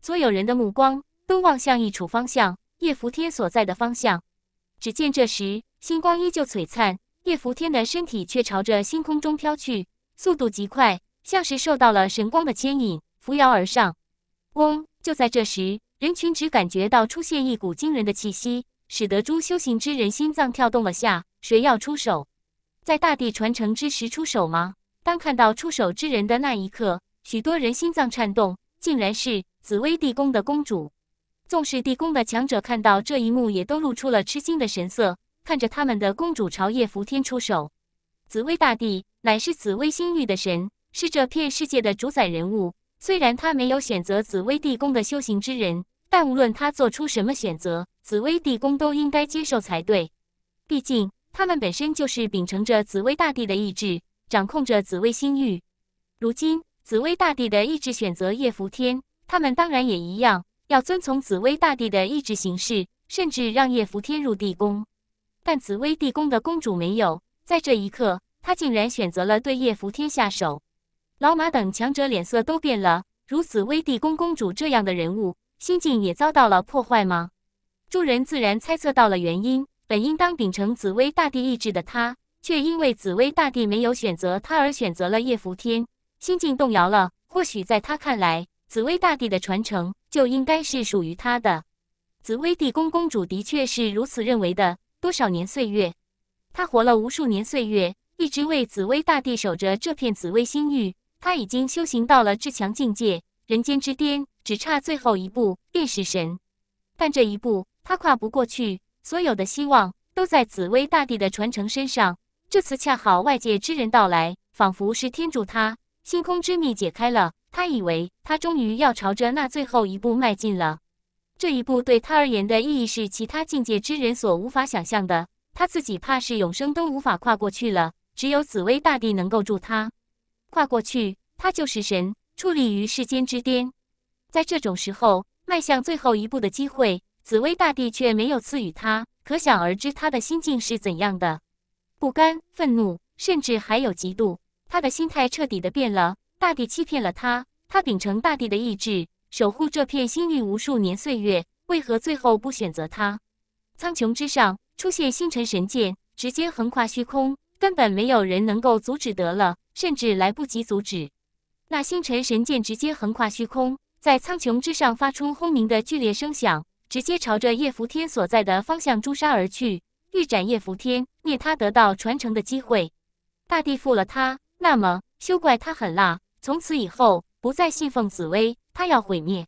所有人的目光都望向一处方向，叶伏天所在的方向。只见这时星光依旧璀璨，叶伏天的身体却朝着星空中飘去，速度极快，像是受到了神光的牵引。扶摇而上，嗡！就在这时，人群只感觉到出现一股惊人的气息，使得诸修行之人心脏跳动了下。谁要出手？在大地传承之时出手吗？当看到出手之人的那一刻，许多人心脏颤动，竟然是紫薇帝宫的公主。纵使帝宫的强者看到这一幕，也都露出了吃惊的神色，看着他们的公主朝夜伏天出手。紫薇大帝乃是紫薇星域的神，是这片世界的主宰人物。虽然他没有选择紫薇地宫的修行之人，但无论他做出什么选择，紫薇地宫都应该接受才对。毕竟他们本身就是秉承着紫薇大帝的意志，掌控着紫薇星域。如今紫薇大帝的意志选择叶扶天，他们当然也一样要遵从紫薇大帝的意志行事，甚至让叶扶天入地宫。但紫薇地宫的公主没有在这一刻，她竟然选择了对叶扶天下手。老马等强者脸色都变了。如此紫薇帝宫公主这样的人物，心境也遭到了破坏吗？众人自然猜测到了原因。本应当秉承紫薇大帝意志的他，却因为紫薇大帝没有选择他而选择了叶拂天，心境动摇了。或许在他看来，紫薇大帝的传承就应该是属于他的。紫薇帝宫公主的确是如此认为的。多少年岁月，她活了无数年岁月，一直为紫薇大帝守着这片紫薇星域。他已经修行到了至强境界，人间之巅，只差最后一步便是神。但这一步他跨不过去，所有的希望都在紫薇大帝的传承身上。这次恰好外界之人到来，仿佛是天助他。星空之秘解开了，他以为他终于要朝着那最后一步迈进了。这一步对他而言的意义是其他境界之人所无法想象的，他自己怕是永生都无法跨过去了。只有紫薇大帝能够助他。跨过去，他就是神，矗立于世间之巅。在这种时候，迈向最后一步的机会，紫薇大帝却没有赐予他。可想而知，他的心境是怎样的？不甘、愤怒，甚至还有嫉妒。他的心态彻底的变了。大帝欺骗了他，他秉承大帝的意志，守护这片星域无数年岁月，为何最后不选择他？苍穹之上出现星辰神剑，直接横跨虚空，根本没有人能够阻止得了。甚至来不及阻止，那星辰神剑直接横跨虚空，在苍穹之上发出轰鸣的剧烈声响，直接朝着叶福天所在的方向诛杀而去，欲斩叶福天，灭他得到传承的机会。大地负了他，那么休怪他狠辣。从此以后，不再信奉紫薇，他要毁灭。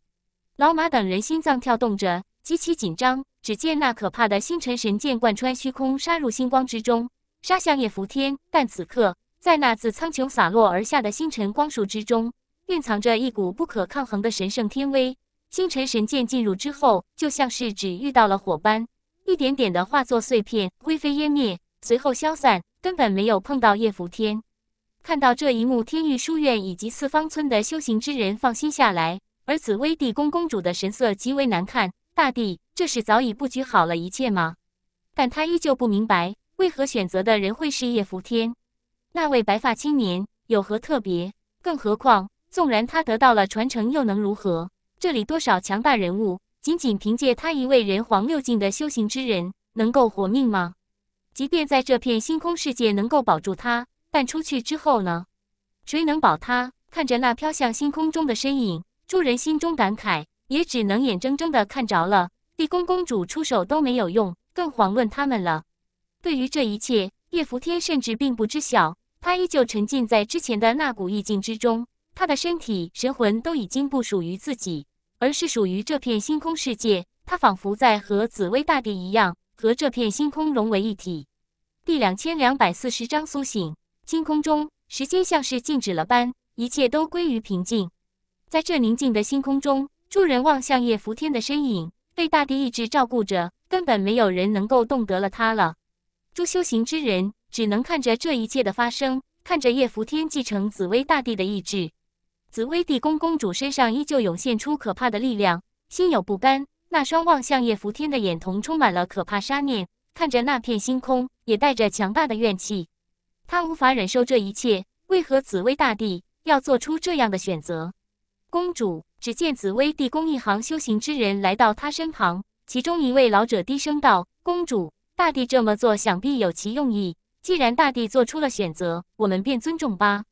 老马等人心脏跳动着，极其紧张。只见那可怕的星辰神剑贯穿虚空，杀入星光之中，杀向叶福天。但此刻。在那自苍穹洒落而下的星辰光束之中，蕴藏着一股不可抗衡的神圣天威。星辰神剑进入之后，就像是只遇到了火般，一点点的化作碎片，灰飞烟灭，随后消散，根本没有碰到叶拂天。看到这一幕，天域书院以及四方村的修行之人放心下来，而紫薇帝宫公主的神色极为难看。大帝，这是早已布局好了一切吗？但他依旧不明白，为何选择的人会是叶拂天。那位白发青年有何特别？更何况，纵然他得到了传承，又能如何？这里多少强大人物，仅仅凭借他一位人皇六境的修行之人，能够活命吗？即便在这片星空世界能够保住他，但出去之后呢？谁能保他？看着那飘向星空中的身影，诸人心中感慨，也只能眼睁睁的看着了。地宫公主出手都没有用，更遑论他们了。对于这一切。叶拂天甚至并不知晓，他依旧沉浸在之前的那股意境之中，他的身体、神魂都已经不属于自己，而是属于这片星空世界。他仿佛在和紫薇大帝一样，和这片星空融为一体。第两千两百四十章苏醒。星空中，时间像是静止了般，一切都归于平静。在这宁静的星空中，诸人望向叶拂天的身影，被大帝意志照顾着，根本没有人能够动得了他了。修修行之人只能看着这一切的发生，看着叶福天继承紫薇大帝的意志，紫薇地宫公主身上依旧涌现出可怕的力量，心有不甘。那双望向叶福天的眼瞳充满了可怕杀念，看着那片星空，也带着强大的怨气。她无法忍受这一切，为何紫薇大帝要做出这样的选择？公主只见紫薇地宫一行修行之人来到他身旁，其中一位老者低声道：“公主。”大帝这么做，想必有其用意。既然大帝做出了选择，我们便尊重吧。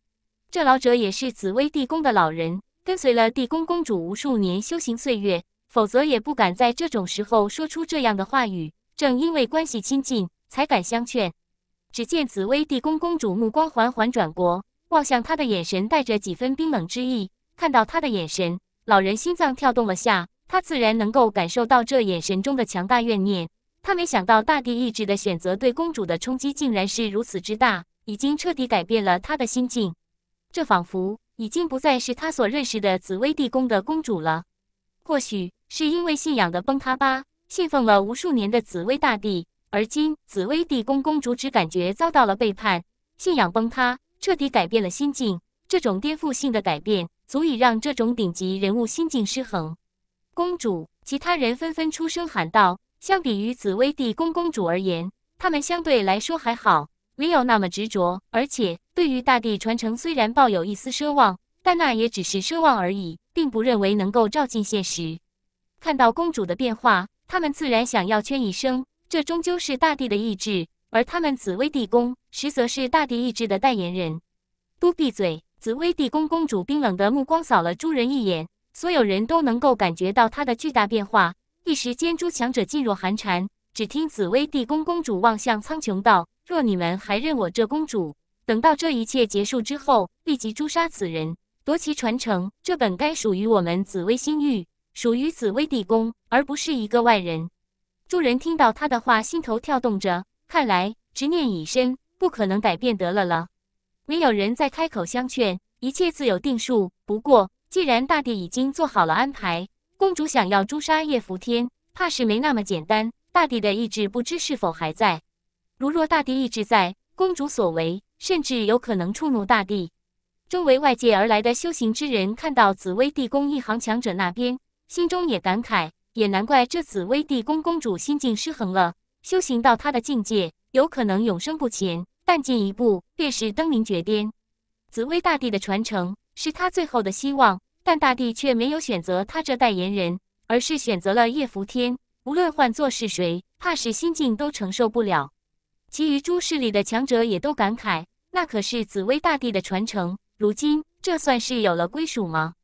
这老者也是紫薇地宫的老人，跟随了地宫公主无数年修行岁月，否则也不敢在这种时候说出这样的话语。正因为关系亲近，才敢相劝。只见紫薇地宫公主目光缓缓转过，望向他的眼神带着几分冰冷之意。看到他的眼神，老人心脏跳动了下，他自然能够感受到这眼神中的强大怨念。他没想到，大地意志的选择对公主的冲击竟然是如此之大，已经彻底改变了他的心境。这仿佛已经不再是他所认识的紫薇帝宫的公主了。或许是因为信仰的崩塌吧，信奉了无数年的紫薇大帝，而今紫薇帝宫公主只感觉遭到了背叛，信仰崩塌，彻底改变了心境。这种颠覆性的改变，足以让这种顶级人物心境失衡。公主，其他人纷纷出声喊道。相比于紫薇帝宫公主而言，他们相对来说还好，没有那么执着。而且对于大地传承，虽然抱有一丝奢望，但那也只是奢望而已，并不认为能够照进现实，看到公主的变化。他们自然想要圈一生，这终究是大地的意志，而他们紫薇帝宫实则是大地意志的代言人。都闭嘴！紫薇帝宫公主冰冷的目光扫了诸人一眼，所有人都能够感觉到她的巨大变化。一时间，诸强者噤若寒蝉。只听紫薇帝宫公主望向苍穹道：“若你们还认我这公主，等到这一切结束之后，立即诛杀此人，夺其传承。这本该属于我们紫薇星域，属于紫薇帝宫，而不是一个外人。”诸人听到他的话，心头跳动着。看来执念已深，不可能改变得了了。没有人再开口相劝，一切自有定数。不过，既然大帝已经做好了安排。公主想要诛杀叶福天，怕是没那么简单。大帝的意志不知是否还在。如若大帝意志在，公主所为，甚至有可能触怒大帝。周围外界而来的修行之人看到紫薇地宫一行强者那边，心中也感慨：也难怪这紫薇地宫公主心境失衡了。修行到她的境界，有可能永生不前，但进一步便是登临绝巅。紫薇大帝的传承，是她最后的希望。但大帝却没有选择他这代言人，而是选择了叶拂天。无论换作是谁，怕是心境都承受不了。其余诸势力的强者也都感慨：那可是紫薇大帝的传承，如今这算是有了归属吗？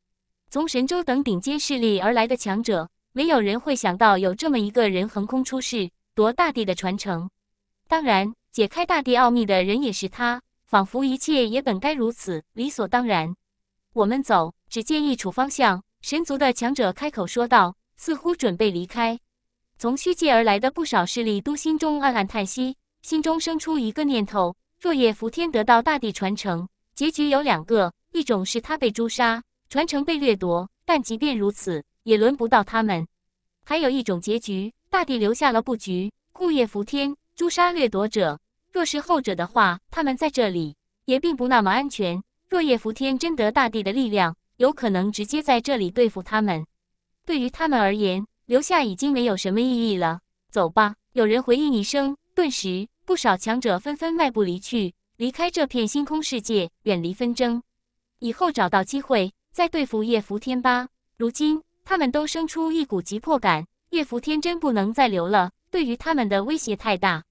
从神州等顶尖势力而来的强者，没有人会想到有这么一个人横空出世夺大帝的传承。当然，解开大帝奥秘的人也是他，仿佛一切也本该如此，理所当然。我们走。只见一处方向，神族的强者开口说道，似乎准备离开。从虚界而来的不少势力都心中暗暗叹息，心中生出一个念头：若叶伏天得到大地传承，结局有两个，一种是他被诛杀，传承被掠夺；但即便如此，也轮不到他们。还有一种结局，大地留下了布局，故叶伏天诛杀掠夺者。若是后者的话，他们在这里也并不那么安全。若叶伏天真得大地的力量。有可能直接在这里对付他们。对于他们而言，留下已经没有什么意义了。走吧！有人回应一声，顿时不少强者纷纷迈步离去，离开这片星空世界，远离纷争。以后找到机会再对付叶伏天吧。如今他们都生出一股急迫感，叶伏天真不能再留了，对于他们的威胁太大。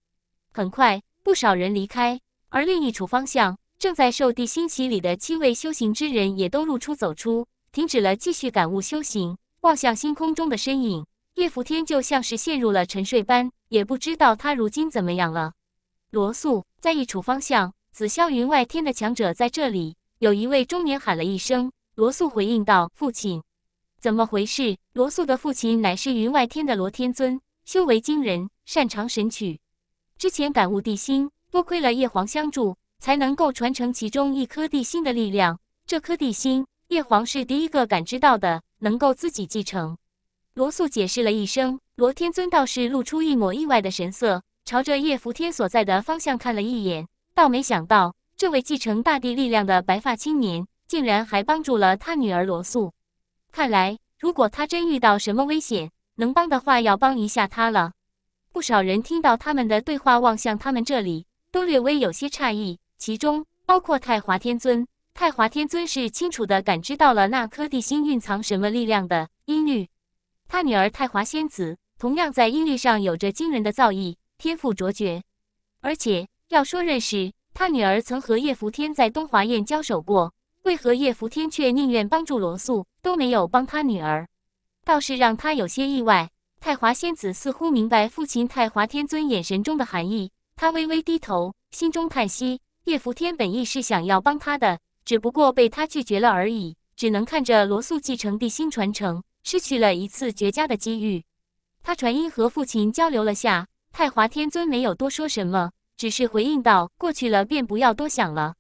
很快，不少人离开。而另一处方向。正在受地心洗礼的七位修行之人也都露出走出，停止了继续感悟修行，望向星空中的身影。叶伏天就像是陷入了沉睡般，也不知道他如今怎么样了。罗素在一处方向，紫霄云外天的强者在这里，有一位中年喊了一声：“罗素！”回应道：“父亲，怎么回事？”罗素的父亲乃是云外天的罗天尊，修为惊人，擅长神曲。之前感悟地心，多亏了叶黄相助。才能够传承其中一颗地心的力量。这颗地心，叶皇是第一个感知到的，能够自己继承。罗素解释了一声，罗天尊倒是露出一抹意外的神色，朝着叶福天所在的方向看了一眼，倒没想到这位继承大地力量的白发青年，竟然还帮助了他女儿罗素。看来，如果他真遇到什么危险，能帮的话要帮一下他了。不少人听到他们的对话，望向他们这里，都略微有些诧异。其中包括太华天尊，太华天尊是清楚的感知到了那颗地心蕴藏什么力量的音律。他女儿太华仙子同样在音律上有着惊人的造诣，天赋卓绝。而且要说认识他女儿，曾和叶福天在东华宴交手过，为何叶福天却宁愿帮助罗素，都没有帮他女儿，倒是让他有些意外。太华仙子似乎明白父亲太华天尊眼神中的含义，他微微低头，心中叹息。叶伏天本意是想要帮他的，只不过被他拒绝了而已，只能看着罗素继承地心传承，失去了一次绝佳的机遇。他传音和父亲交流了下，太华天尊没有多说什么，只是回应道：“过去了便不要多想了。”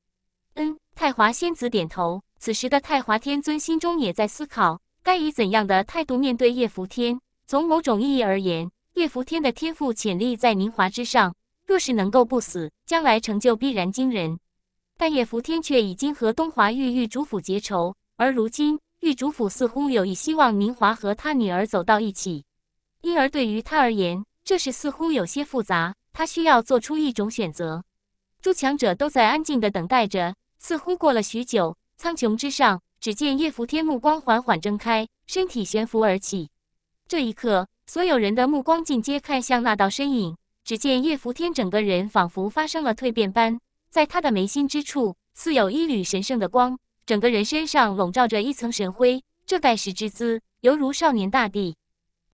嗯，太华仙子点头。此时的太华天尊心中也在思考，该以怎样的态度面对叶伏天。从某种意义而言，叶伏天的天赋潜力在宁华之上。若是能够不死，将来成就必然惊人。但叶伏天却已经和东华玉玉主府结仇，而如今玉主府似乎有意希望明华和他女儿走到一起，因而对于他而言，这事似乎有些复杂。他需要做出一种选择。诸强者都在安静的等待着，似乎过了许久，苍穹之上，只见叶伏天目光缓缓睁开，身体悬浮而起。这一刻，所有人的目光尽皆看向那道身影。只见叶福天整个人仿佛发生了蜕变般，在他的眉心之处似有一缕神圣的光，整个人身上笼罩着一层神辉，这盖世之姿犹如少年大帝。